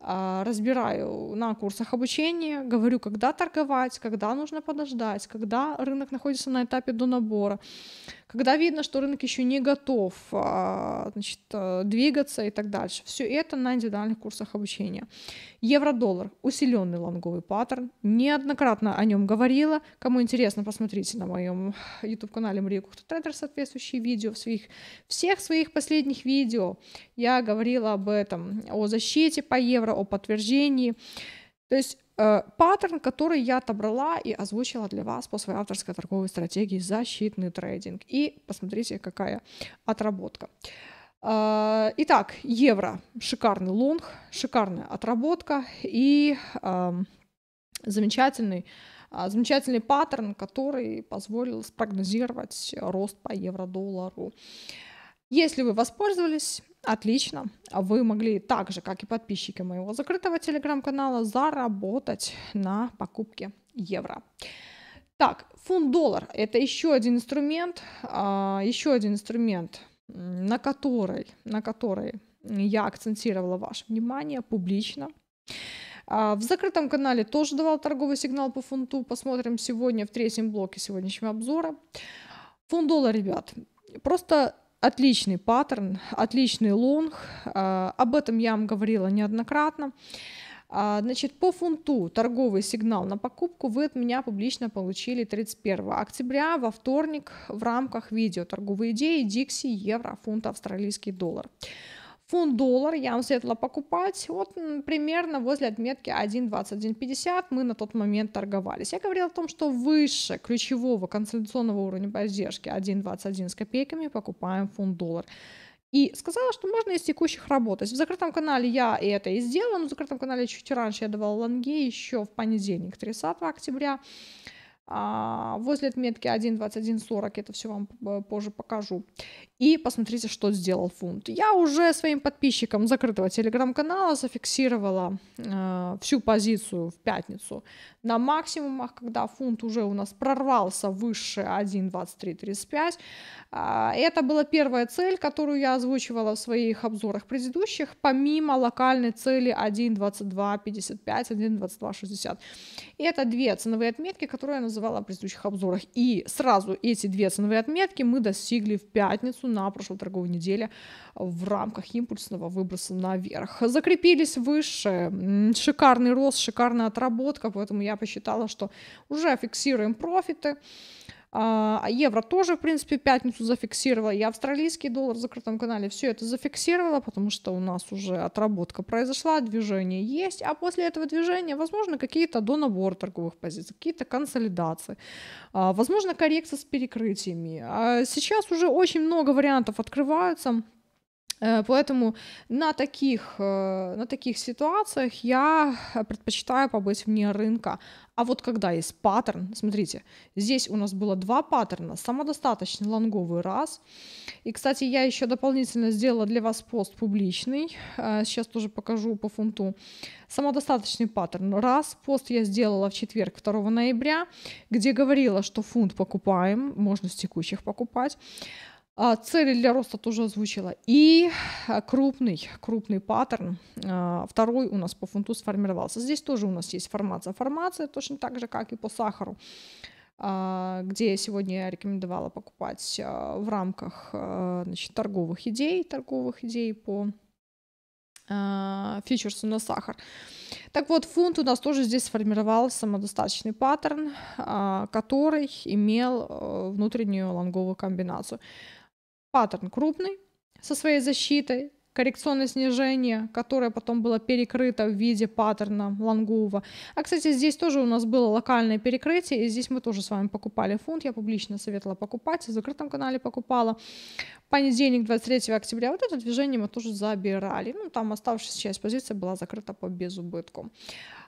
а, разбираю на курсах обучения, говорю, когда торговать, когда нужно подождать, когда рынок находится на этапе до набора, когда видно, что рынок еще не готов а, значит, э, двигаться и так дальше. Все это на индивидуальных курсах обучения. Евро-доллар – усиленный лонговый паттерн. Неоднократно о нем говорила. Кому интересно, посмотрите на моем YouTube-канале Мария Кухта-Трейдер соответствующие видео. В своих, всех своих последних видео я говорила об этом, о защите по евро, договора о подтверждении. То есть э, паттерн, который я отобрала и озвучила для вас по своей авторской торговой стратегии «Защитный трейдинг». И посмотрите, какая отработка. Э, итак, евро – шикарный лонг, шикарная отработка и э, замечательный э, замечательный паттерн, который позволил спрогнозировать рост по евро-доллару. Если вы воспользовались Отлично. Вы могли так же, как и подписчики моего закрытого телеграм-канала, заработать на покупке евро. Так, фунт-доллар – это еще один инструмент, а, еще один инструмент, на который, на который я акцентировала ваше внимание публично. А, в закрытом канале тоже давал торговый сигнал по фунту. Посмотрим сегодня в третьем блоке сегодняшнего обзора. Фунт-доллар, ребят, просто отличный паттерн, отличный лонг. А, об этом я вам говорила неоднократно. А, значит, по фунту торговый сигнал на покупку вы от меня публично получили 31 октября во вторник в рамках видео «Торговые идеи. Дикси. Евро. Фунт. Австралийский доллар». Фунт-доллар я вам советовала покупать вот примерно возле отметки 1.2150 мы на тот момент торговались. Я говорила о том, что выше ключевого консолидационного уровня поддержки 1.21 с копейками покупаем фунт-доллар. И сказала, что можно из текущих работать. В закрытом канале я это и сделала, но в закрытом канале чуть раньше я давала лонги еще в понедельник, 30 октября. А, возле отметки 1.2140, это все вам э, позже покажу. И посмотрите, что сделал фунт. Я уже своим подписчикам закрытого телеграм-канала зафиксировала э, всю позицию в пятницу на максимумах, когда фунт уже у нас прорвался выше 1.2335. А, это была первая цель, которую я озвучивала в своих обзорах предыдущих, помимо локальной цели 1.2255, 1.2260. Это две ценовые отметки, которые я называла в предыдущих обзорах. И сразу эти две ценовые отметки мы достигли в пятницу на прошлой торговой неделе в рамках импульсного выброса наверх. Закрепились выше, шикарный рост, шикарная отработка, поэтому я посчитала, что уже фиксируем профиты. А, а евро тоже, в принципе, пятницу зафиксировала. Я австралийский доллар в закрытом канале все это зафиксировала, потому что у нас уже отработка произошла, движение есть. А после этого движения, возможно, какие-то до набор торговых позиций, какие-то консолидации. А, возможно, коррекция с перекрытиями. Сейчас уже очень много вариантов открываются. Э, поэтому на таких, э, на таких ситуациях я э, предпочитаю побыть вне рынка. А вот когда есть паттерн, смотрите, здесь у нас было два паттерна, самодостаточный лонговый раз. И, кстати, я еще дополнительно сделала для вас пост публичный, сейчас тоже покажу по фунту. Самодостаточный паттерн раз, пост я сделала в четверг 2 ноября, где говорила, что фунт покупаем, можно с текущих покупать. А, Цели для роста тоже озвучила. И э, крупный, крупный паттерн, э, второй у нас по фунту сформировался. Здесь тоже у нас есть формация. Формация точно так же, как и по сахару, э, где я сегодня рекомендовала покупать в рамках значит, торговых идей, торговых идей по фьючерсу на сахар. Так вот, фунт у нас тоже здесь сформировал самодостаточный паттерн, который имел внутреннюю лонговую комбинацию паттерн крупный со своей защитой, коррекционное снижение, которое потом было перекрыто в виде паттерна лонгува. А, кстати, здесь тоже у нас было локальное перекрытие, и здесь мы тоже с вами покупали фунт. Я публично советовала покупать, в закрытом канале покупала. Понедельник, 23 октября, вот это движение мы тоже забирали. Ну, там оставшаяся часть позиции была закрыта по безубытку.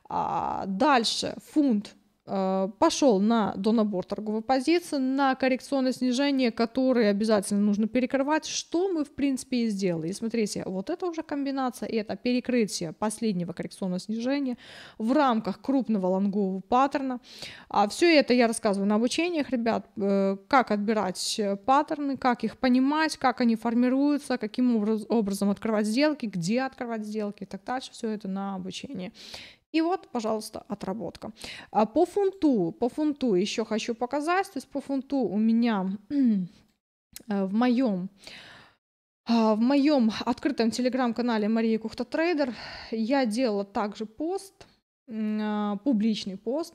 А, дальше, фунт Э, пошел на донабор торговой позиции, на коррекционное снижение, которое обязательно нужно перекрывать, что мы, в принципе, и сделали. И смотрите, вот это уже комбинация, и это перекрытие последнего коррекционного снижения в рамках крупного лонгового паттерна. А все это я рассказываю на обучениях, ребят, э, как отбирать паттерны, как их понимать, как они формируются, каким образом открывать сделки, где открывать сделки и так дальше. Все это на обучении. И вот, пожалуйста, отработка. А по фунту, по фунту еще хочу показать. То есть по фунту у меня э, в моем а, в моем открытом телеграм-канале Мария Кухта Трейдер я делала также пост, а, публичный пост.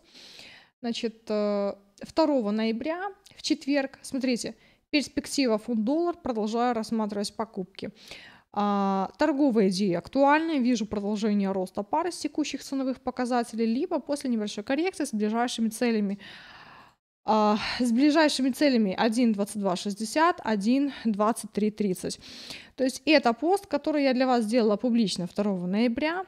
Значит, 2 э, ноября в четверг, смотрите, перспектива фунт-доллар, продолжаю рассматривать покупки. А, торговые идеи актуальны, вижу продолжение роста пары с текущих ценовых показателей, либо после небольшой коррекции с ближайшими целями. А, с ближайшими целями 1.2260, 1.2330. То есть это пост, который я для вас сделала публично 2 ноября.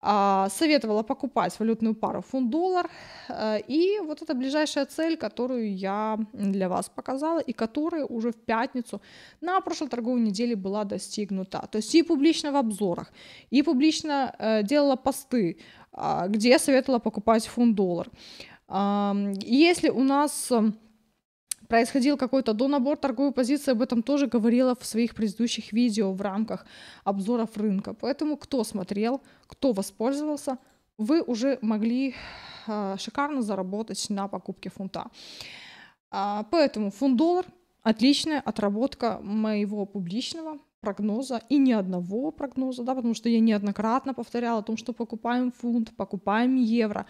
А, советовала покупать валютную пару фунт-доллар. Э, и вот это ближайшая цель, которую я для вас показала, и которая уже в пятницу на прошлой торговой неделе была достигнута. То есть и публично в обзорах, и публично э, делала посты, а, где я советовала покупать фунт-доллар. Если у нас э, происходил какой-то донабор торговой позиции, об этом тоже говорила в своих предыдущих видео в рамках обзоров рынка. Поэтому кто смотрел, кто воспользовался, вы уже могли а, шикарно заработать на покупке фунта. А, поэтому фунт-доллар – отличная отработка моего публичного прогноза и ни одного прогноза, да, потому что я неоднократно повторяла о том, что покупаем фунт, покупаем евро,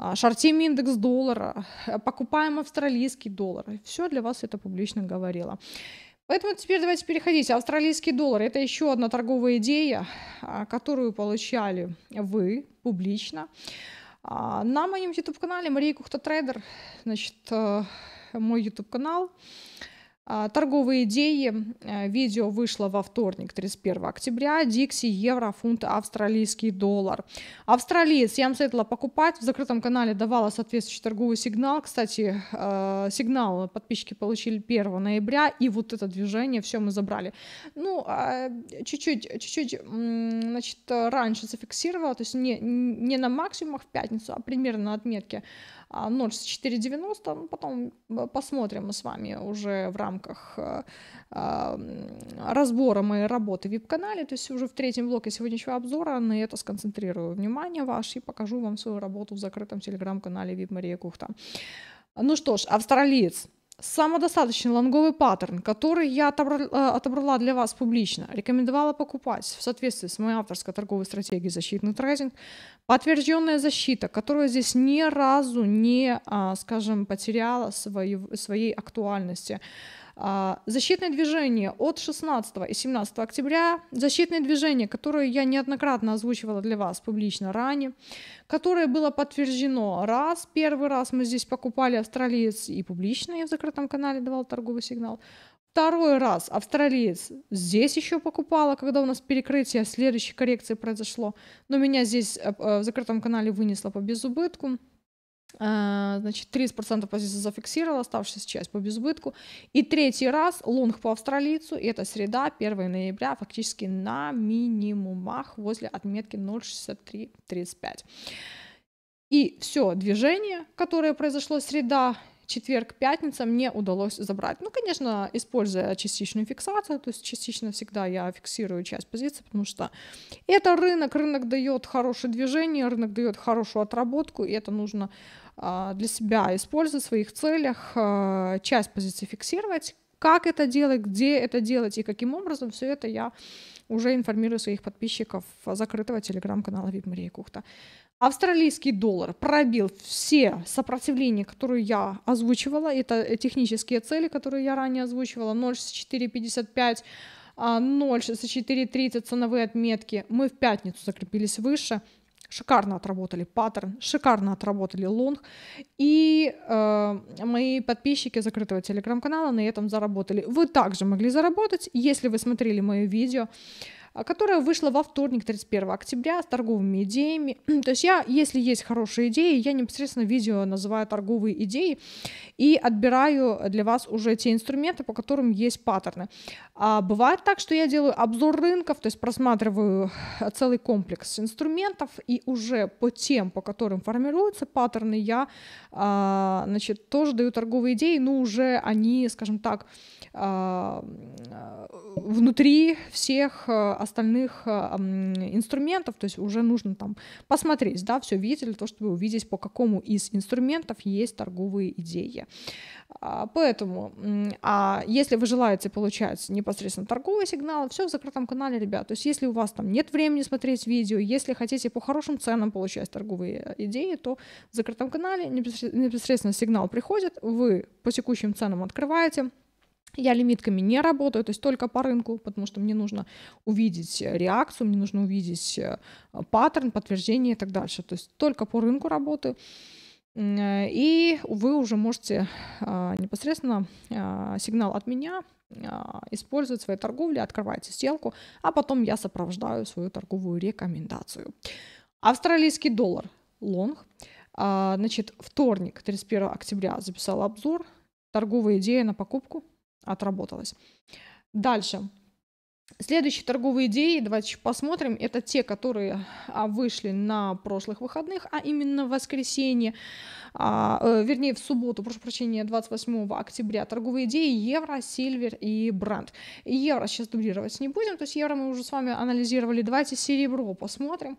а, шортим индекс доллара, покупаем австралийский доллар. Все для вас это публично говорила. Поэтому теперь давайте переходить. Австралийский доллар – это еще одна торговая идея, а, которую получали вы публично. А, на моем YouTube-канале Мария Кухта Трейдер, значит, э, мой YouTube-канал. А, торговые идеи. Э, видео вышло во вторник, 31 октября. Дикси, евро, фунт, австралийский доллар. Австралиец я вам советовала покупать. В закрытом канале давала соответствующий торговый сигнал. Кстати, э, сигнал подписчики получили 1 ноября. И вот это движение все мы забрали. Ну, а, чуть-чуть, чуть-чуть значит, раньше зафиксировала. То есть не, не на максимумах в пятницу, а примерно на отметке а нож 4,90, ну, потом э, посмотрим мы с вами уже в рамках э, а, разбора моей работы в веб-канале, то есть уже в третьем блоке сегодняшнего обзора на это сконцентрирую внимание ваше и покажу вам свою работу в закрытом телеграм-канале VIP Мария Кухта. Ну что ж, австралиец самодостаточный лонговый паттерн, который я э, отобрала для вас публично, рекомендовала покупать в соответствии с моей авторской торговой стратегией защитный трейдинг, подтвержденная защита, которая здесь ни разу не, а, скажем, потеряла своей актуальности. А, защитное движение от 16 и 17 октября, защитное движение, которое я неоднократно озвучивала для вас публично ранее, которое было подтверждено раз, первый раз мы здесь покупали австралиец и публично я в закрытом канале давал торговый сигнал, Второй раз австралиец здесь еще покупала, когда у нас перекрытие следующей коррекции произошло, но меня здесь э, э, в закрытом канале вынесло по безубытку. Э, значит, 30% позиции зафиксировала, оставшаяся часть по безбытку И третий раз лонг по австралийцу, и это среда, 1 ноября, фактически на минимумах возле отметки 0,6335. И все движение, которое произошло среда, четверг-пятница мне удалось забрать. Ну, конечно, используя частичную фиксацию, то есть частично всегда я фиксирую часть позиции, потому что это рынок, рынок дает хорошее движение, рынок дает хорошую отработку, и это нужно а, для себя использовать в своих целях, а, часть позиции фиксировать, как это делать, где это делать и каким образом, все это я уже информирую своих подписчиков закрытого телеграм-канала VIP Мария Кухта. Австралийский доллар пробил все сопротивления, которые я озвучивала. Это э, технические цели, которые я ранее озвучивала. 0,6455, 0,6430 а, ценовые отметки. Мы в пятницу закрепились выше. Шикарно отработали паттерн, шикарно отработали лонг. И э, мои подписчики закрытого телеграм-канала на этом заработали. Вы также могли заработать, если вы смотрели мое видео. А, которая вышла во вторник, 31 октября, с торговыми идеями. То есть я, если есть хорошие идеи, я непосредственно видео называю торговые идеи и отбираю для вас уже те инструменты, по которым есть паттерны. А бывает так, что я делаю обзор рынков, то есть просматриваю э, целый комплекс инструментов, и уже по тем, по которым формируются паттерны, я а, значит, тоже даю торговые идеи, но уже они, скажем так, а, э, внутри всех э, остальных э, инструментов, то есть уже нужно там посмотреть, да, все видели, то, чтобы увидеть, по какому из инструментов есть торговые идеи. А, поэтому, а если вы желаете получать непосредственно торговые сигналы, все в закрытом канале, ребят. То есть, если у вас там нет времени смотреть видео, если хотите по хорошим ценам получать торговые э, идеи, то в закрытом канале непосредственно сигнал приходит, вы по текущим ценам открываете, я лимитками не работаю, то есть только по рынку, потому что мне нужно увидеть э, реакцию, мне нужно увидеть э, паттерн, подтверждение и так дальше. То есть только по рынку работаю. Э, и вы уже можете а, непосредственно а, сигнал от меня а, использовать в своей торговле, открываете сделку, а потом я сопровождаю свою торговую рекомендацию. Австралийский доллар лонг. Значит, вторник, 31 октября записала обзор. Торговая идея на покупку отработалось. Дальше. Следующие торговые идеи, давайте посмотрим, это те, которые а, вышли на прошлых выходных, а именно в воскресенье, а, э, вернее в субботу, прошу прощения, 28 октября, торговые идеи евро, сильвер и бранд. Евро сейчас дублировать не будем, то есть евро мы уже с вами анализировали, давайте серебро посмотрим.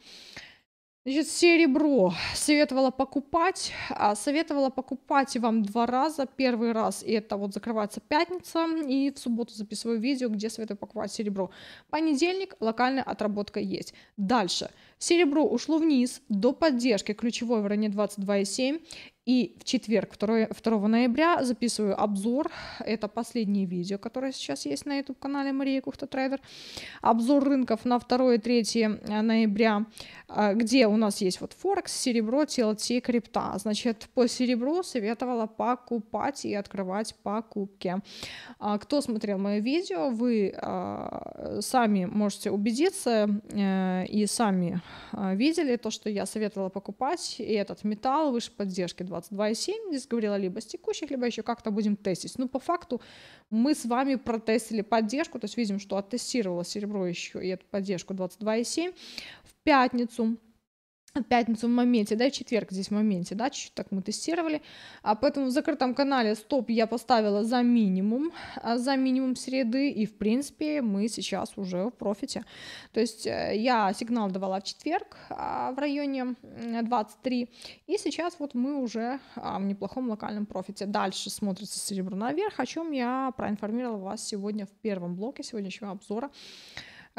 Значит, серебро советовала покупать. А, советовала покупать вам два раза. Первый раз и это вот закрывается пятница. И в субботу записываю видео, где советую покупать серебро. Понедельник локальная отработка есть. Дальше. Серебро ушло вниз до поддержки ключевой в районе 22,7. И в четверг, 2, 2 ноября, записываю обзор. Это последнее видео, которое сейчас есть на YouTube-канале Мария Кухта Трейдер. Обзор рынков на 2 и 3 э, ноября, э, где у нас есть вот Форекс, серебро, TLT, крипта. Значит, по серебру советовала покупать и открывать покупки. А, кто смотрел мое видео, вы э, сами можете убедиться и сами а, видели то, что я советовала покупать, и этот металл выше поддержки 22,7, здесь говорила либо с текущих, либо еще как-то будем тестить. Ну, по факту мы с вами протестили поддержку, то есть видим, что оттестировала серебро еще и эту поддержку 22,7 в пятницу в пятницу в моменте, да, и четверг здесь в моменте, да, чуть-чуть так мы тестировали, а поэтому в закрытом канале стоп я поставила за минимум, а за минимум среды, и в принципе мы сейчас уже в профите, то есть э, я сигнал давала в четверг а, в районе 23, и сейчас вот мы уже а, в неплохом локальном профите, дальше смотрится серебро наверх, о чем я проинформировала вас сегодня в первом блоке сегодняшнего обзора,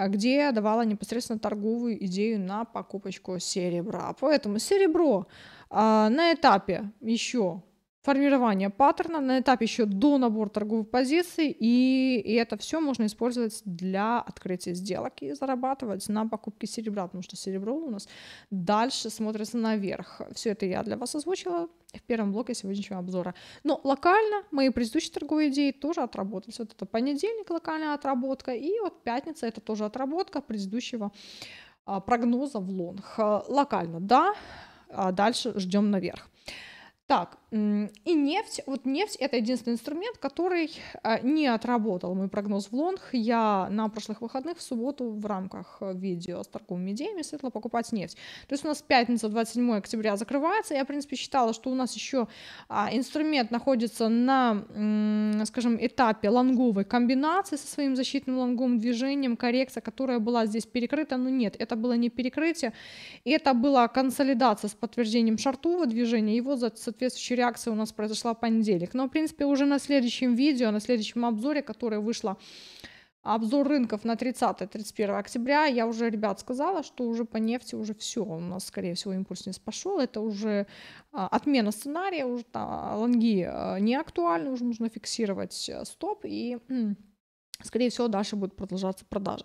а где давала непосредственно торговую идею на покупочку серебра. Поэтому серебро а, на этапе еще формирование паттерна на этапе еще до набора торговых позиций, и, и это все можно использовать для открытия сделок и зарабатывать на покупке серебра, потому что серебро у нас дальше смотрится наверх. Все это я для вас озвучила в первом блоке сегодняшнего обзора. Но локально мои предыдущие торговые идеи тоже отработались. Вот это понедельник локальная отработка, и вот пятница это тоже отработка предыдущего а, прогноза в лонг. Локально, да, а дальше ждем наверх. Так, и нефть, вот нефть это единственный инструмент, который а, не отработал мой прогноз в лонг. Я на прошлых выходных в субботу в рамках э, видео с торговыми идеями светла покупать нефть. То есть у нас пятница 27 октября закрывается. Я, в принципе, считала, что у нас еще а, инструмент находится на, скажем, этапе лонговой комбинации со своим защитным лонговым движением, коррекция, которая была здесь перекрыта, но нет, это было не перекрытие, это была консолидация с подтверждением шартового движения, его, соответственно, соответствующая реакция у нас произошла в понедельник. Но, в принципе, уже на следующем видео, на следующем обзоре, который вышло обзор рынков на 30-31 октября, я уже, ребят, сказала, что уже по нефти уже все, у нас, скорее всего, импульс не спошел, это уже а, отмена сценария, уже там, лонги э, не актуальны, уже нужно фиксировать э, стоп и... Скорее всего, дальше будут продолжаться продажи.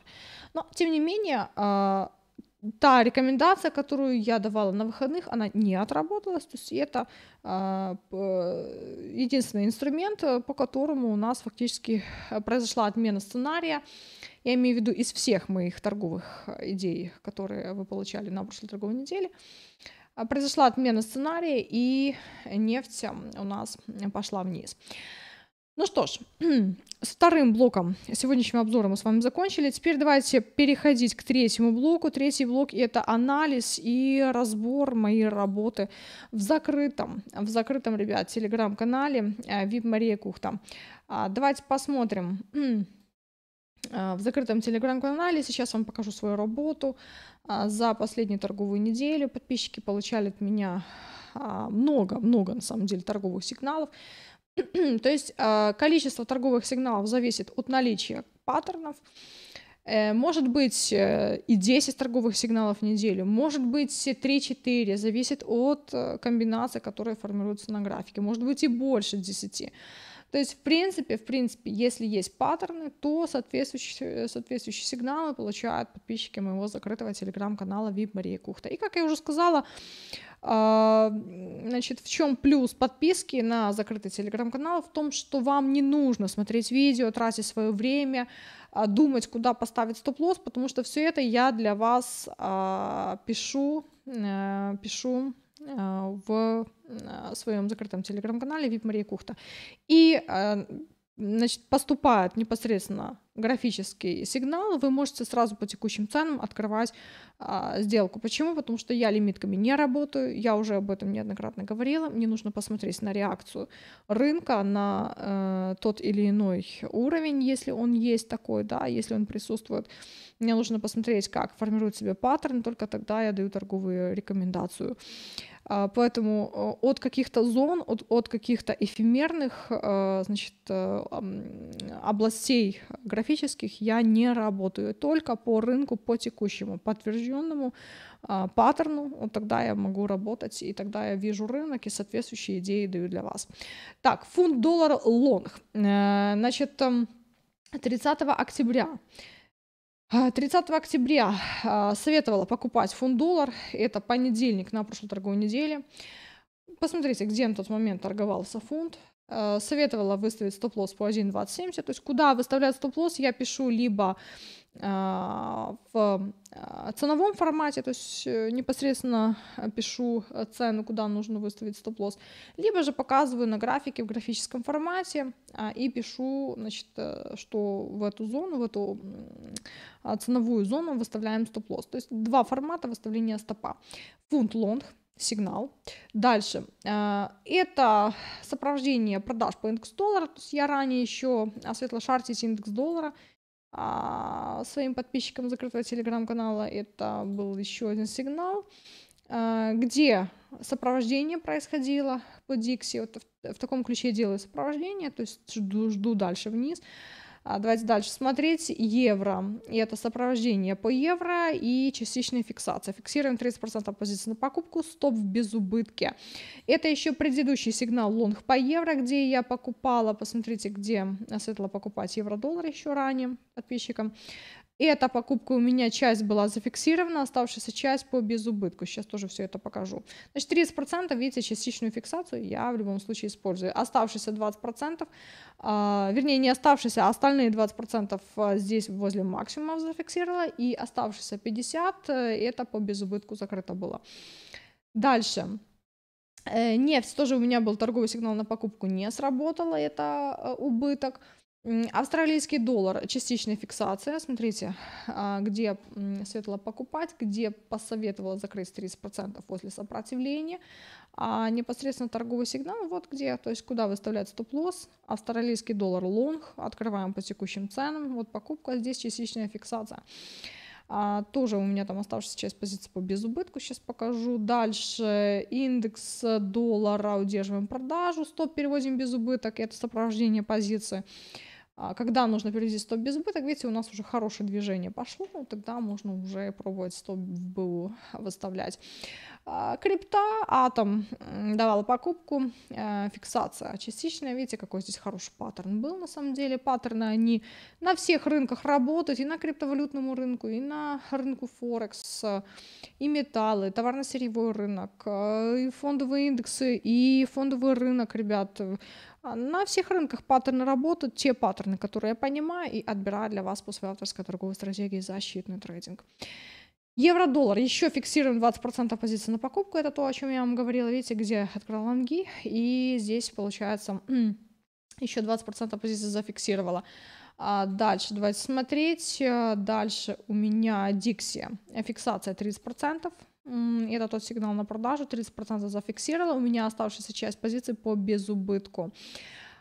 Но, тем не менее, а, та рекомендация, которую я давала на выходных, она не отработалась. То есть это э, единственный инструмент, э, по которому у нас фактически э, произошла отмена сценария. Я имею в виду из всех моих торговых э, идей, которые вы получали на прошлой торговой неделе. Произошла отмена сценария, и нефть у нас пошла вниз. Ну что ж, с вторым блоком сегодняшнего обзора мы с вами закончили. Теперь давайте переходить к третьему блоку. Третий блок — это анализ и разбор моей работы в закрытом, в закрытом, ребят, телеграм-канале VIP э, Мария Кухта. А, давайте посмотрим. Э, в закрытом телеграм-канале сейчас вам покажу свою работу э, за последнюю торговую неделю. Подписчики получали от меня много-много, а, на самом деле, торговых сигналов. То есть а, количество торговых сигналов зависит от наличия паттернов. Э, может быть э, и 10 торговых сигналов в неделю, может быть 3-4, зависит от э, комбинации, которая формируется на графике, может быть и больше 10. То есть, в принципе, в принципе, если есть паттерны, то соответствующие, соответствующие сигналы получают подписчики моего закрытого телеграм-канала VIP Мария Кухта. И, как я уже сказала, а, значит, в чем плюс подписки на закрытый телеграм-канал? В том, что вам не нужно смотреть видео, тратить свое время, а, думать, куда поставить стоп-лосс, потому что все это я для вас а, пишу, э, пишу а, в а, своем закрытом телеграм-канале ВИП Мария Кухта. И а, значит, поступает непосредственно графический сигнал, вы можете сразу по текущим ценам открывать а, сделку. Почему? Потому что я лимитками не работаю, я уже об этом неоднократно говорила, мне нужно посмотреть на реакцию рынка, на э, тот или иной уровень, если он есть такой, да, если он присутствует. Мне нужно посмотреть, как формирует себе паттерн, только тогда я даю торговую рекомендацию. А, поэтому а, от каких-то зон, от, от каких-то эфемерных а, значит, э, областей графических я не работаю, только по рынку, по текущему, подтвержденному паттерну, вот тогда я могу работать, и тогда я вижу рынок и соответствующие идеи даю для вас. Так, фунт-доллар лонг. Э, значит, 30 эм, октября 30 а, октября а, советовала покупать фунт-доллар. Это понедельник на прошлой торговой неделе. Посмотрите, где на тот момент торговался фунт. А, советовала выставить стоп-лосс по 1.2070. То есть куда выставлять стоп-лосс, я пишу либо а, в а, ценовом формате, то есть э, непосредственно э, пишу э, цену, куда нужно выставить стоп-лосс, либо же показываю на графике в графическом формате а, и пишу, значит, что в эту зону, в эту ценовую зону выставляем стоп-лосс. То есть два формата выставления стопа. Фунт лонг, сигнал. Дальше. Это сопровождение продаж по индекс доллара. То есть я ранее еще осветила шартить индекс доллара – а, своим подписчикам закрытого телеграм-канала. Это был еще один сигнал, а, где сопровождение происходило по Дикси. Вот в, в таком ключе я делаю сопровождение, то есть жду, жду дальше вниз. А, давайте дальше смотреть. Евро. И это сопровождение по евро и частичная фиксация. Фиксируем 30% позиции на покупку, стоп в безубытке. Это еще предыдущий сигнал лонг по евро, где я покупала. Посмотрите, где светло покупать евро-доллар еще ранее подписчикам. И эта покупка у меня часть была зафиксирована, оставшаяся часть по безубытку. Сейчас тоже все это покажу. Значит, 30%, видите, частичную фиксацию я в любом случае использую. Оставшиеся 20%, э, а, вернее, не оставшиеся, а остальные 20% а, здесь возле максимума зафиксировала. И оставшиеся 50% э, это по безубытку закрыто было. Дальше. Э, нефть тоже у меня был торговый сигнал на покупку, не сработало это э, убыток. Австралийский доллар, частичная фиксация. Смотрите, а, где светло покупать, где посоветовала закрыть 30% после сопротивления. А непосредственно торговый сигнал, вот где, то есть куда выставлять стоп-лосс. Австралийский доллар лонг, открываем по текущим ценам. Вот покупка, здесь частичная фиксация. А, тоже у меня там оставшаяся часть позиции по безубытку, сейчас покажу. Дальше индекс доллара удерживаем продажу, стоп переводим без убыток, это сопровождение позиции. А когда нужно перевести стоп без убыток, видите, у нас уже хорошее движение пошло, тогда можно уже пробовать стоп в БУ выставлять. А, крипта, атом давала покупку, э, фиксация частичная, видите, какой здесь хороший паттерн был на самом деле. Паттерны, они на всех рынках работают, и на криптовалютному рынку, и на рынку Форекс, и металлы, товарно-сырьевой рынок, э, и фондовые индексы, и фондовый рынок, ребят, а, на всех рынках паттерны работают те паттерны, которые я понимаю, и отбираю для вас по своей авторской торговой стратегии защитный трейдинг. Евро-доллар еще фиксируем 20% позиции на покупку, это то, о чем я вам говорила, видите, где открыл лонги, и здесь получается еще 20% позиции зафиксировала. А дальше, давайте смотреть, дальше у меня Дикси фиксация 30%, это тот сигнал на продажу, 30% зафиксировала, у меня оставшаяся часть позиции по безубытку.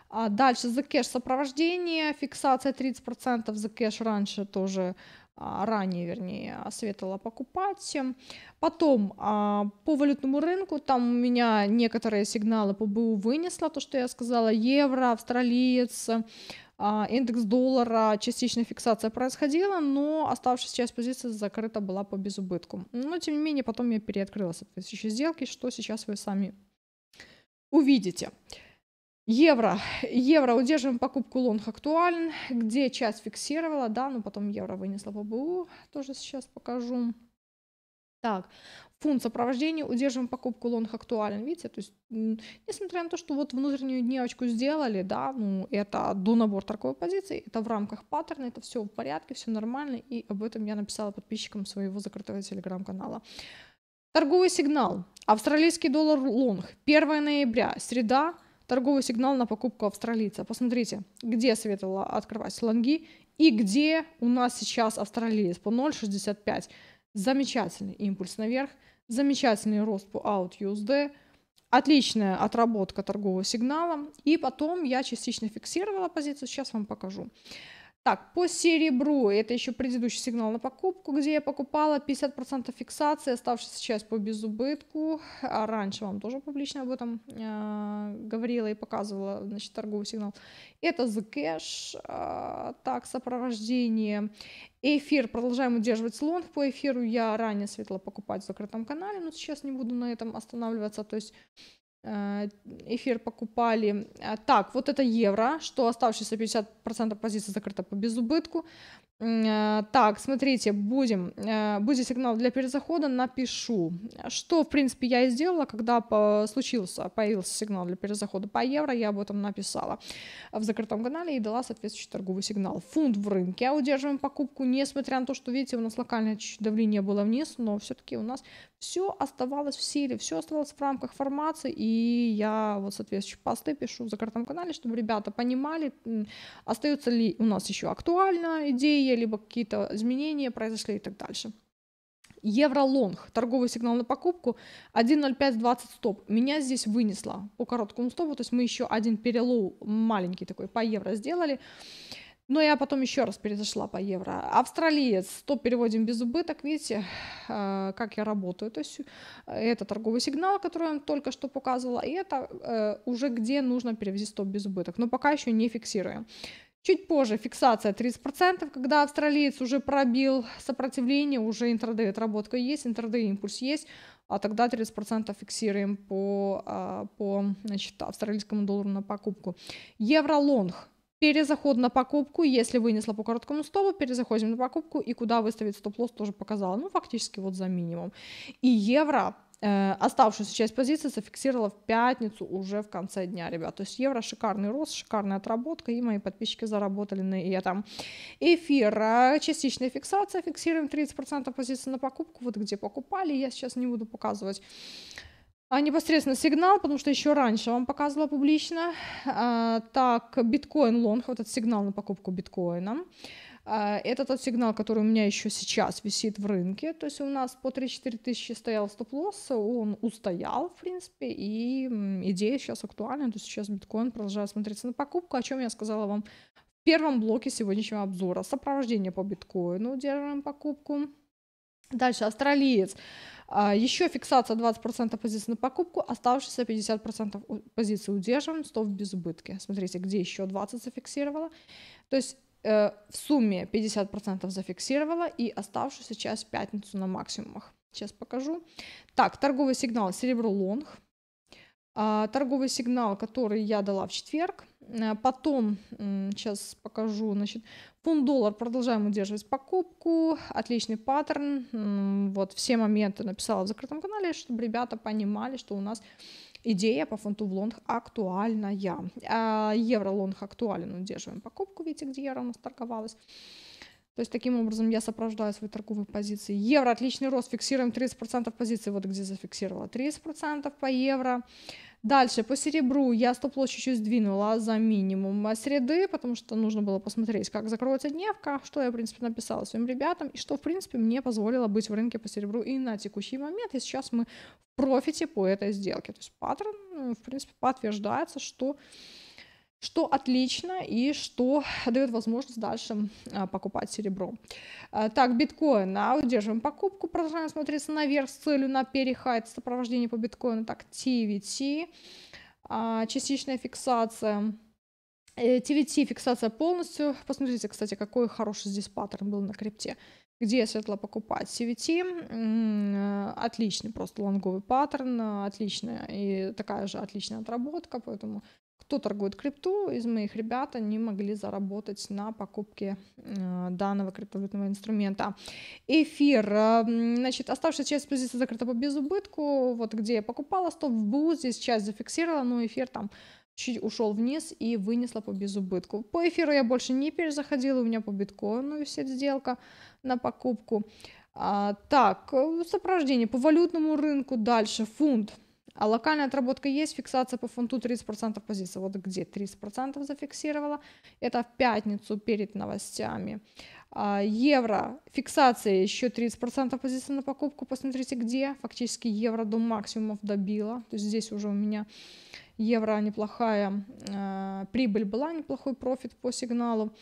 А дальше за кэш сопровождение, фиксация 30% за кэш раньше тоже а, ранее, вернее, советовала покупать. Потом а, по валютному рынку, там у меня некоторые сигналы по БУ вынесла, то, что я сказала, евро, австралиец, а, индекс доллара, частичная фиксация происходила, но оставшаяся часть позиции закрыта была по безубытку. Но, тем не менее, потом я переоткрыла соответствующие сделки, что сейчас вы сами увидите. Евро. Евро удерживаем покупку лонг актуален, где часть фиксировала, да, но потом евро вынесла по БУ, тоже сейчас покажу. Так, фунт сопровождения, удерживаем покупку, лонг актуален, видите, то есть, несмотря на то, что вот внутреннюю дневочку сделали, да, ну, это до набор торговой позиции, это в рамках паттерна, это все в порядке, все нормально, и об этом я написала подписчикам своего закрытого телеграм-канала. Торговый сигнал. Австралийский доллар лонг. 1 ноября, среда, торговый сигнал на покупку австралийца. Посмотрите, где советовала открывать лонги и где у нас сейчас австралиец по 0,65. Замечательный импульс наверх, замечательный рост по OutUSD, отличная отработка торгового сигнала. И потом я частично фиксировала позицию, сейчас вам покажу. Так, по серебру, это еще предыдущий сигнал на покупку, где я покупала 50% фиксации, оставшаяся часть по безубытку. А раньше вам тоже публично об этом э, говорила и показывала, значит, торговый сигнал. Это The Cash, э, так, сопровождение. Эфир продолжаем удерживать лонг. По эфиру я ранее светла покупать в закрытом канале, но сейчас не буду на этом останавливаться. То есть Э, эфир покупали. А, так, вот это евро, что оставшиеся 50% позиций закрыто по безубытку. Э, так, смотрите, будем, э, будет сигнал для перезахода, напишу. Что, в принципе, я и сделала, когда по, случился, появился сигнал для перезахода по евро, я об этом написала в закрытом канале и дала соответствующий торговый сигнал. Фунт в рынке, а удерживаем покупку, несмотря на то, что, видите, у нас локальное давление было вниз, но все-таки у нас все оставалось в силе, все оставалось в рамках формации, и я вот соответствующие посты пишу в закрытом канале, чтобы ребята понимали, остается ли у нас еще актуальна идея, пандемия, либо какие-то изменения произошли и так дальше. Евро Лонг торговый сигнал на покупку, 1.05.20 стоп. Меня здесь вынесло по короткому стопу, то есть мы еще один перелоу маленький такой по евро сделали. Но я потом еще раз перезашла по евро. Австралиец, стоп переводим без убыток, видите, а, как я работаю. То есть э, это торговый сигнал, который я вам только что показывала, и это э, уже где нужно перевести стоп без убыток. Но пока еще не фиксируем. Чуть позже фиксация 30%, когда австралиец уже пробил сопротивление, уже интрадей отработка есть, интрадей импульс есть, а тогда 30% фиксируем по, а, по значит, австралийскому доллару на покупку. Евро-лонг перезаход на покупку, если вынесла по короткому стопу, перезаходим на покупку, и куда выставить стоп-лосс тоже показала, ну, фактически вот за минимум. И евро Э, оставшуюся часть позиции зафиксировала в пятницу уже в конце дня, ребят. То есть евро шикарный рост, шикарная отработка, и мои подписчики заработали на этом. Эфир, э, частичная фиксация, фиксируем 30% позиции на покупку, вот где покупали, я сейчас не буду показывать. А непосредственно сигнал, потому что еще раньше вам показывала публично. А, так, биткоин лонг, вот этот сигнал на покупку биткоина. биткоина. А, Это тот сигнал, который у меня еще сейчас висит в рынке. То есть у нас по 3-4 тысячи стоял стоп-лосс, он устоял, в принципе, и идея сейчас актуальна. То есть сейчас биткоин продолжает смотреться на покупку, о чем я сказала вам в первом блоке сегодняшнего обзора. Сопровождение по биткоину, удерживаем покупку. Дальше австралиец. А, еще фиксация 20% позиций на покупку, оставшиеся 50% позиций удерживаем, 100 в безубытке. Смотрите, где еще 20 зафиксировала. То есть Э, в сумме 50% зафиксировала и оставшуюся часть пятницу на максимумах. Сейчас покажу. Так, торговый сигнал серебро лонг. А, торговый сигнал, который я дала в четверг. Э, потом, сейчас покажу, значит, фунт-доллар продолжаем удерживать покупку. Отличный паттерн. вот все моменты написала в закрытом канале, чтобы ребята понимали, что у нас идея по фунту в лонг актуальная. А, евро лонг актуален, ну, удерживаем покупку, видите, где евро у нас торговалось. То есть таким образом я сопровождаю свои торговые позиции. Евро отличный рост, фиксируем 30% позиции, вот где зафиксировала 30% по евро. Дальше по серебру я стоп-лосс чуть-чуть сдвинула за минимум среды, потому что нужно было посмотреть, как закроется дневка, что я, в принципе, написала своим ребятам, и что, в принципе, мне позволило быть в рынке по серебру и на текущий момент. И сейчас мы в профите по этой сделке. То есть паттерн, ну, в принципе, подтверждается, что что отлично и что дает возможность дальше а, покупать серебро. А, так, биткоин, да, удерживаем покупку, продолжаем смотреться наверх с целью на перехайт, сопровождение по биткоину, так, TVT, а, частичная фиксация, TVT э, фиксация полностью. Посмотрите, кстати, какой хороший здесь паттерн был на крипте. Где я светла покупать? CVT, э, отличный просто лонговый паттерн, э, отличная и такая же отличная отработка, поэтому кто торгует крипту из моих ребят, они могли заработать на покупке э, данного криптовалютного инструмента. Эфир. Э, значит, оставшаяся часть позиции закрыта по безубытку. Вот где я покупала стоп в БУ, здесь часть зафиксировала, но эфир там чуть ушел вниз и вынесла по безубытку. По эфиру я больше не перезаходила, у меня по биткоину висит сделка на покупку. А, так, э, сопровождение по валютному рынку, дальше фунт а локальная отработка есть, фиксация по фунту 30% позиции. Вот где 30% зафиксировала. Это в пятницу перед новостями. А, евро, фиксация еще 30% позиции на покупку. Посмотрите, где. Фактически евро до максимумов добила. То есть здесь уже у меня евро неплохая э, прибыль была, неплохой профит по сигналу.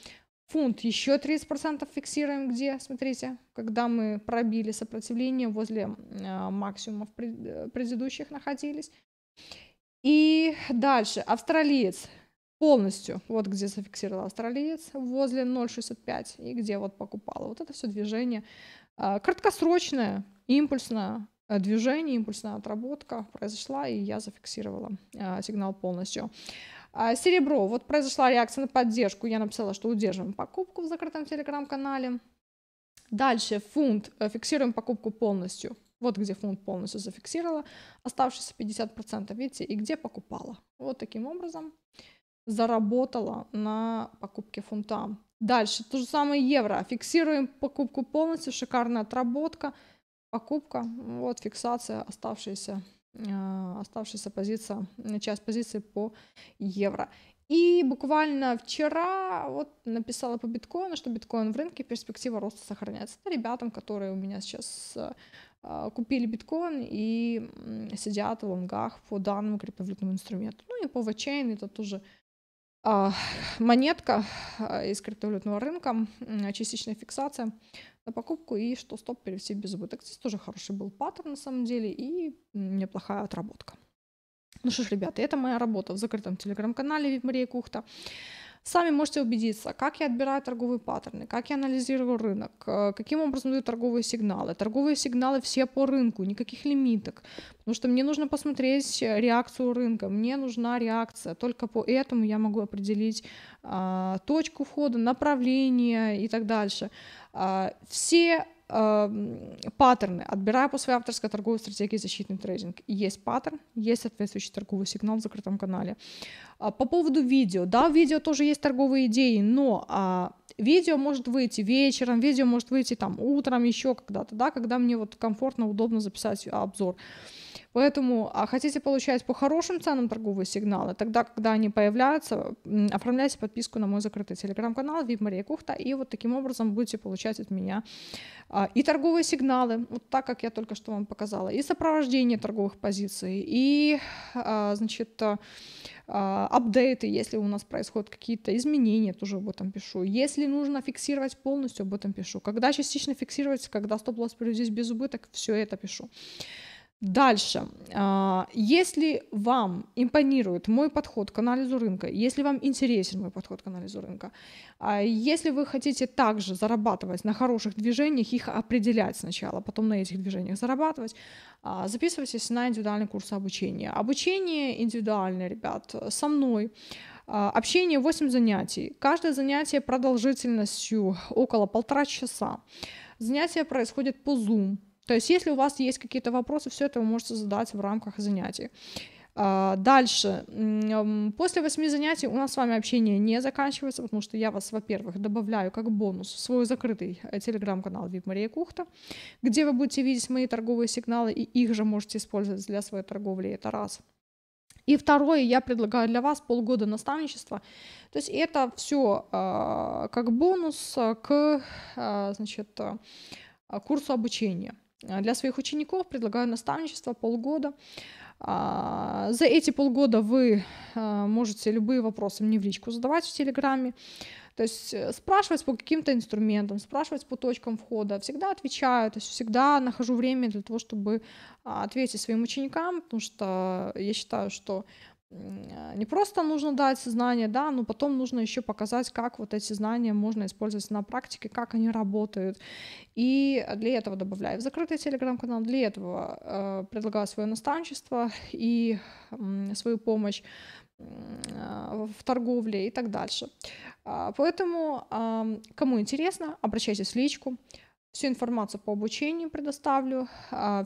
Фунт еще 30% фиксируем, где, смотрите, когда мы пробили сопротивление возле а, максимумов э, предыдущих находились. И дальше австралиец полностью, вот где зафиксировал австралиец, возле 0,65 и где вот покупала. Вот это все движение а, краткосрочное, импульсное, э, движение, импульсная отработка произошла, и я зафиксировала а, сигнал полностью. А, серебро. Вот произошла реакция на поддержку. Я написала, что удерживаем покупку в закрытом телеграм-канале. Дальше фунт. Э, фиксируем покупку полностью. Вот где фунт полностью зафиксировала. Оставшиеся 50%, видите, и где покупала. Вот таким образом заработала на покупке фунта. Дальше то же самое евро. Фиксируем покупку полностью. Шикарная отработка. Покупка. Вот фиксация оставшиеся а, оставшаяся позиция, часть позиции по евро. И буквально вчера вот написала по биткоину, что биткоин в рынке, перспектива роста сохраняется. Это ребятам, которые у меня сейчас а, купили биткоин и сидят в лонгах по данному криптовалютному инструменту. Ну и по вачейн это тоже а, монетка а, из криптовалютного рынка, частичная фиксация на покупку и что стоп перевести без убыток. Здесь тоже хороший был паттерн на самом деле и неплохая отработка. Ну что ж, ребята, это моя работа в закрытом телеграм-канале Мария Кухта. Сами можете убедиться, как я отбираю торговые паттерны, как я анализирую рынок, э, каким образом дают торговые сигналы. Торговые сигналы все по рынку, никаких лимиток, потому что мне нужно посмотреть реакцию рынка, мне нужна реакция. Только по этому я могу определить а, точку входа, направление и так дальше. А, все Эм, паттерны. Отбираю по своей авторской торговой стратегии защитный трейдинг. Есть паттерн, есть соответствующий торговый сигнал в закрытом канале. А, по поводу видео. Да, в видео тоже есть торговые идеи, но а, видео может выйти вечером, видео может выйти там утром, еще когда-то, да, когда мне вот комфортно, удобно записать обзор. А, Поэтому, а хотите получать по хорошим ценам торговые сигналы, тогда, когда они появляются, оформляйте подписку на мой закрытый телеграм-канал VIP Мария Кухта, и вот таким образом будете получать от меня а, и торговые сигналы, вот так, как я только что вам показала, и сопровождение торговых позиций, и, а, значит, апдейты, если у нас происходят какие-то изменения, тоже об этом пишу. Если нужно фиксировать полностью, об этом пишу. Когда частично фиксировать, когда стоп-лосс приведет без убыток, все это пишу. Дальше. А, если вам импонирует мой подход к анализу рынка, если вам интересен мой подход к анализу рынка, а, если вы хотите также зарабатывать на хороших движениях, их определять сначала, потом на этих движениях зарабатывать, а, записывайтесь на индивидуальный курс обучения. Обучение индивидуальное, ребят, со мной. Общение 8 занятий. Каждое занятие продолжительностью около полтора часа. Занятия происходят по Zoom то есть, если у вас есть какие-то вопросы, все это вы можете задать в рамках занятий. А, дальше. После восьми занятий у нас с вами общение не заканчивается, потому что я вас, во-первых, добавляю как бонус в свой закрытый э, телеграм-канал VIP Мария Кухта, где вы будете видеть мои торговые сигналы, и их же можете использовать для своей торговли. Это раз. И второе, я предлагаю для вас полгода наставничества. То есть это все а, как бонус к а, значит, курсу обучения. А, для своих учеников предлагаю наставничество полгода. А, за эти полгода вы а, можете любые вопросы мне в личку задавать в Телеграме. То есть э, спрашивать по каким-то инструментам, спрашивать по точкам входа, всегда отвечаю, то есть всегда нахожу время для того, чтобы ответить своим ученикам, потому что я считаю, что а, не просто нужно дать знания, да, но потом нужно еще показать, как вот эти знания можно использовать на практике, как они работают. И э, для этого добавляю в закрытый телеграм-канал, для этого э, предлагаю свое наставничество и э, свою помощь э, в торговле и так дальше. А, поэтому, э, кому интересно, обращайтесь в личку. Всю информацию по обучению предоставлю,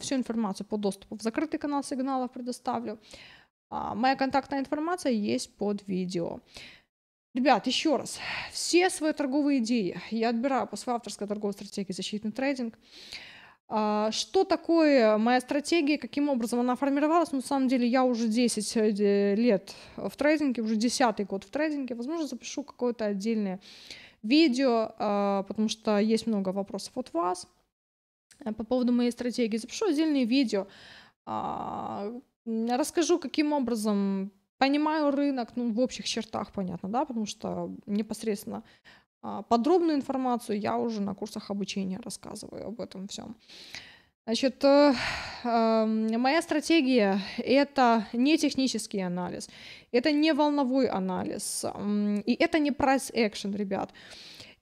всю информацию по доступу в закрытый канал сигналов предоставлю. А, моя контактная информация есть под видео. Ребят, еще раз, все свои торговые идеи я отбираю по после авторской торговой стратегии «Защитный трейдинг». А, что такое моя стратегия, каким образом она формировалась? Ну, на самом деле, я уже 10 э, лет в трейдинге, уже 10 год в трейдинге. Возможно, запишу какое-то отдельное видео, а, потому что есть много вопросов от вас э, по поводу моей стратегии. Запишу отдельное видео Расскажу, каким образом понимаю рынок, ну, в общих чертах, понятно, да, потому что непосредственно а, подробную информацию я уже на курсах обучения рассказываю об этом всем. Значит, э, эм, моя стратегия — это не технический анализ, это не волновой анализ, и это не price action, ребят.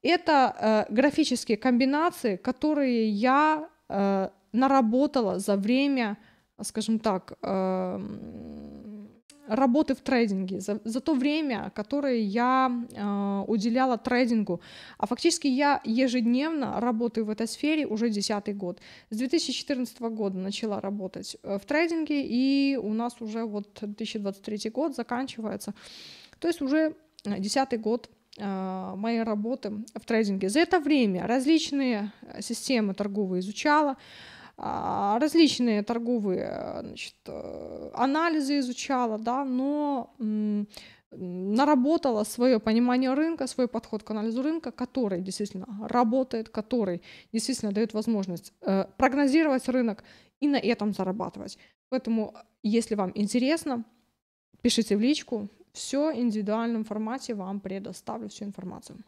Это э, графические комбинации, которые я э, наработала за время скажем так, эм, работы в трейдинге, за, за то время, которое я э, уделяла трейдингу. А фактически я ежедневно работаю в этой сфере уже десятый год. С 2014 года начала работать э, в трейдинге, и у нас уже вот 2023 год заканчивается. То есть уже десятый год э, моей работы в трейдинге. За это время различные э, системы торговые изучала, а, различные торговые значит, э, анализы изучала, да, но наработала свое понимание рынка, свой подход к анализу рынка, который действительно работает, который действительно дает возможность э, прогнозировать рынок и на этом зарабатывать. Поэтому, если вам интересно, пишите в личку, все в индивидуальном формате вам предоставлю всю информацию.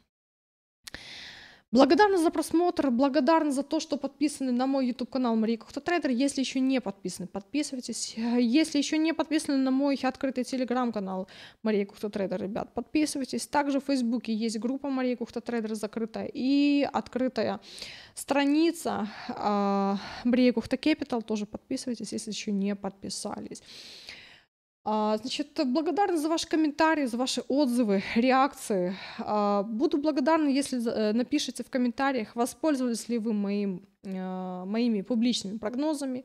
Благодарна за просмотр, благодарна за то, что подписаны на мой YouTube канал Мария Кухта Трейдер. Если еще не подписаны, подписывайтесь. Если еще не подписаны на мой открытый телеграм-канал Мария Кухта Трейдер, ребят, подписывайтесь. Также в Фейсбуке есть группа Мария Кухта Трейдер закрытая и открытая страница а, Мария Кухта Кепитал. Тоже подписывайтесь, если еще не подписались. А, значит, благодарна за ваши комментарии, за ваши отзывы, реакции. А, буду благодарна, если э, напишите в комментариях, воспользовались ли вы моим, э, моими публичными прогнозами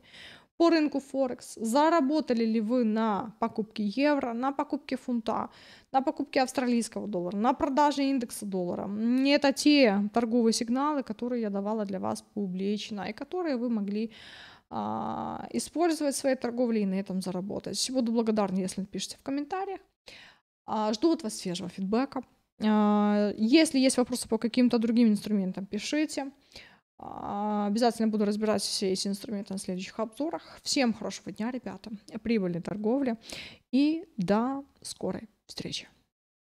по рынку Форекс, заработали ли вы на покупке евро, на покупке фунта, на покупке австралийского доллара, на продаже индекса доллара. Это те торговые сигналы, которые я давала для вас публично и которые вы могли а, использовать в своей торговле и на этом заработать. Буду благодарна, если напишите в комментариях. А, жду от вас свежего фидбэка. А, если есть вопросы по каким-то другим инструментам, пишите. Обязательно буду разбирать все эти инструменты на следующих обзорах. Всем хорошего дня, ребята, прибыльной торговли и до скорой встречи.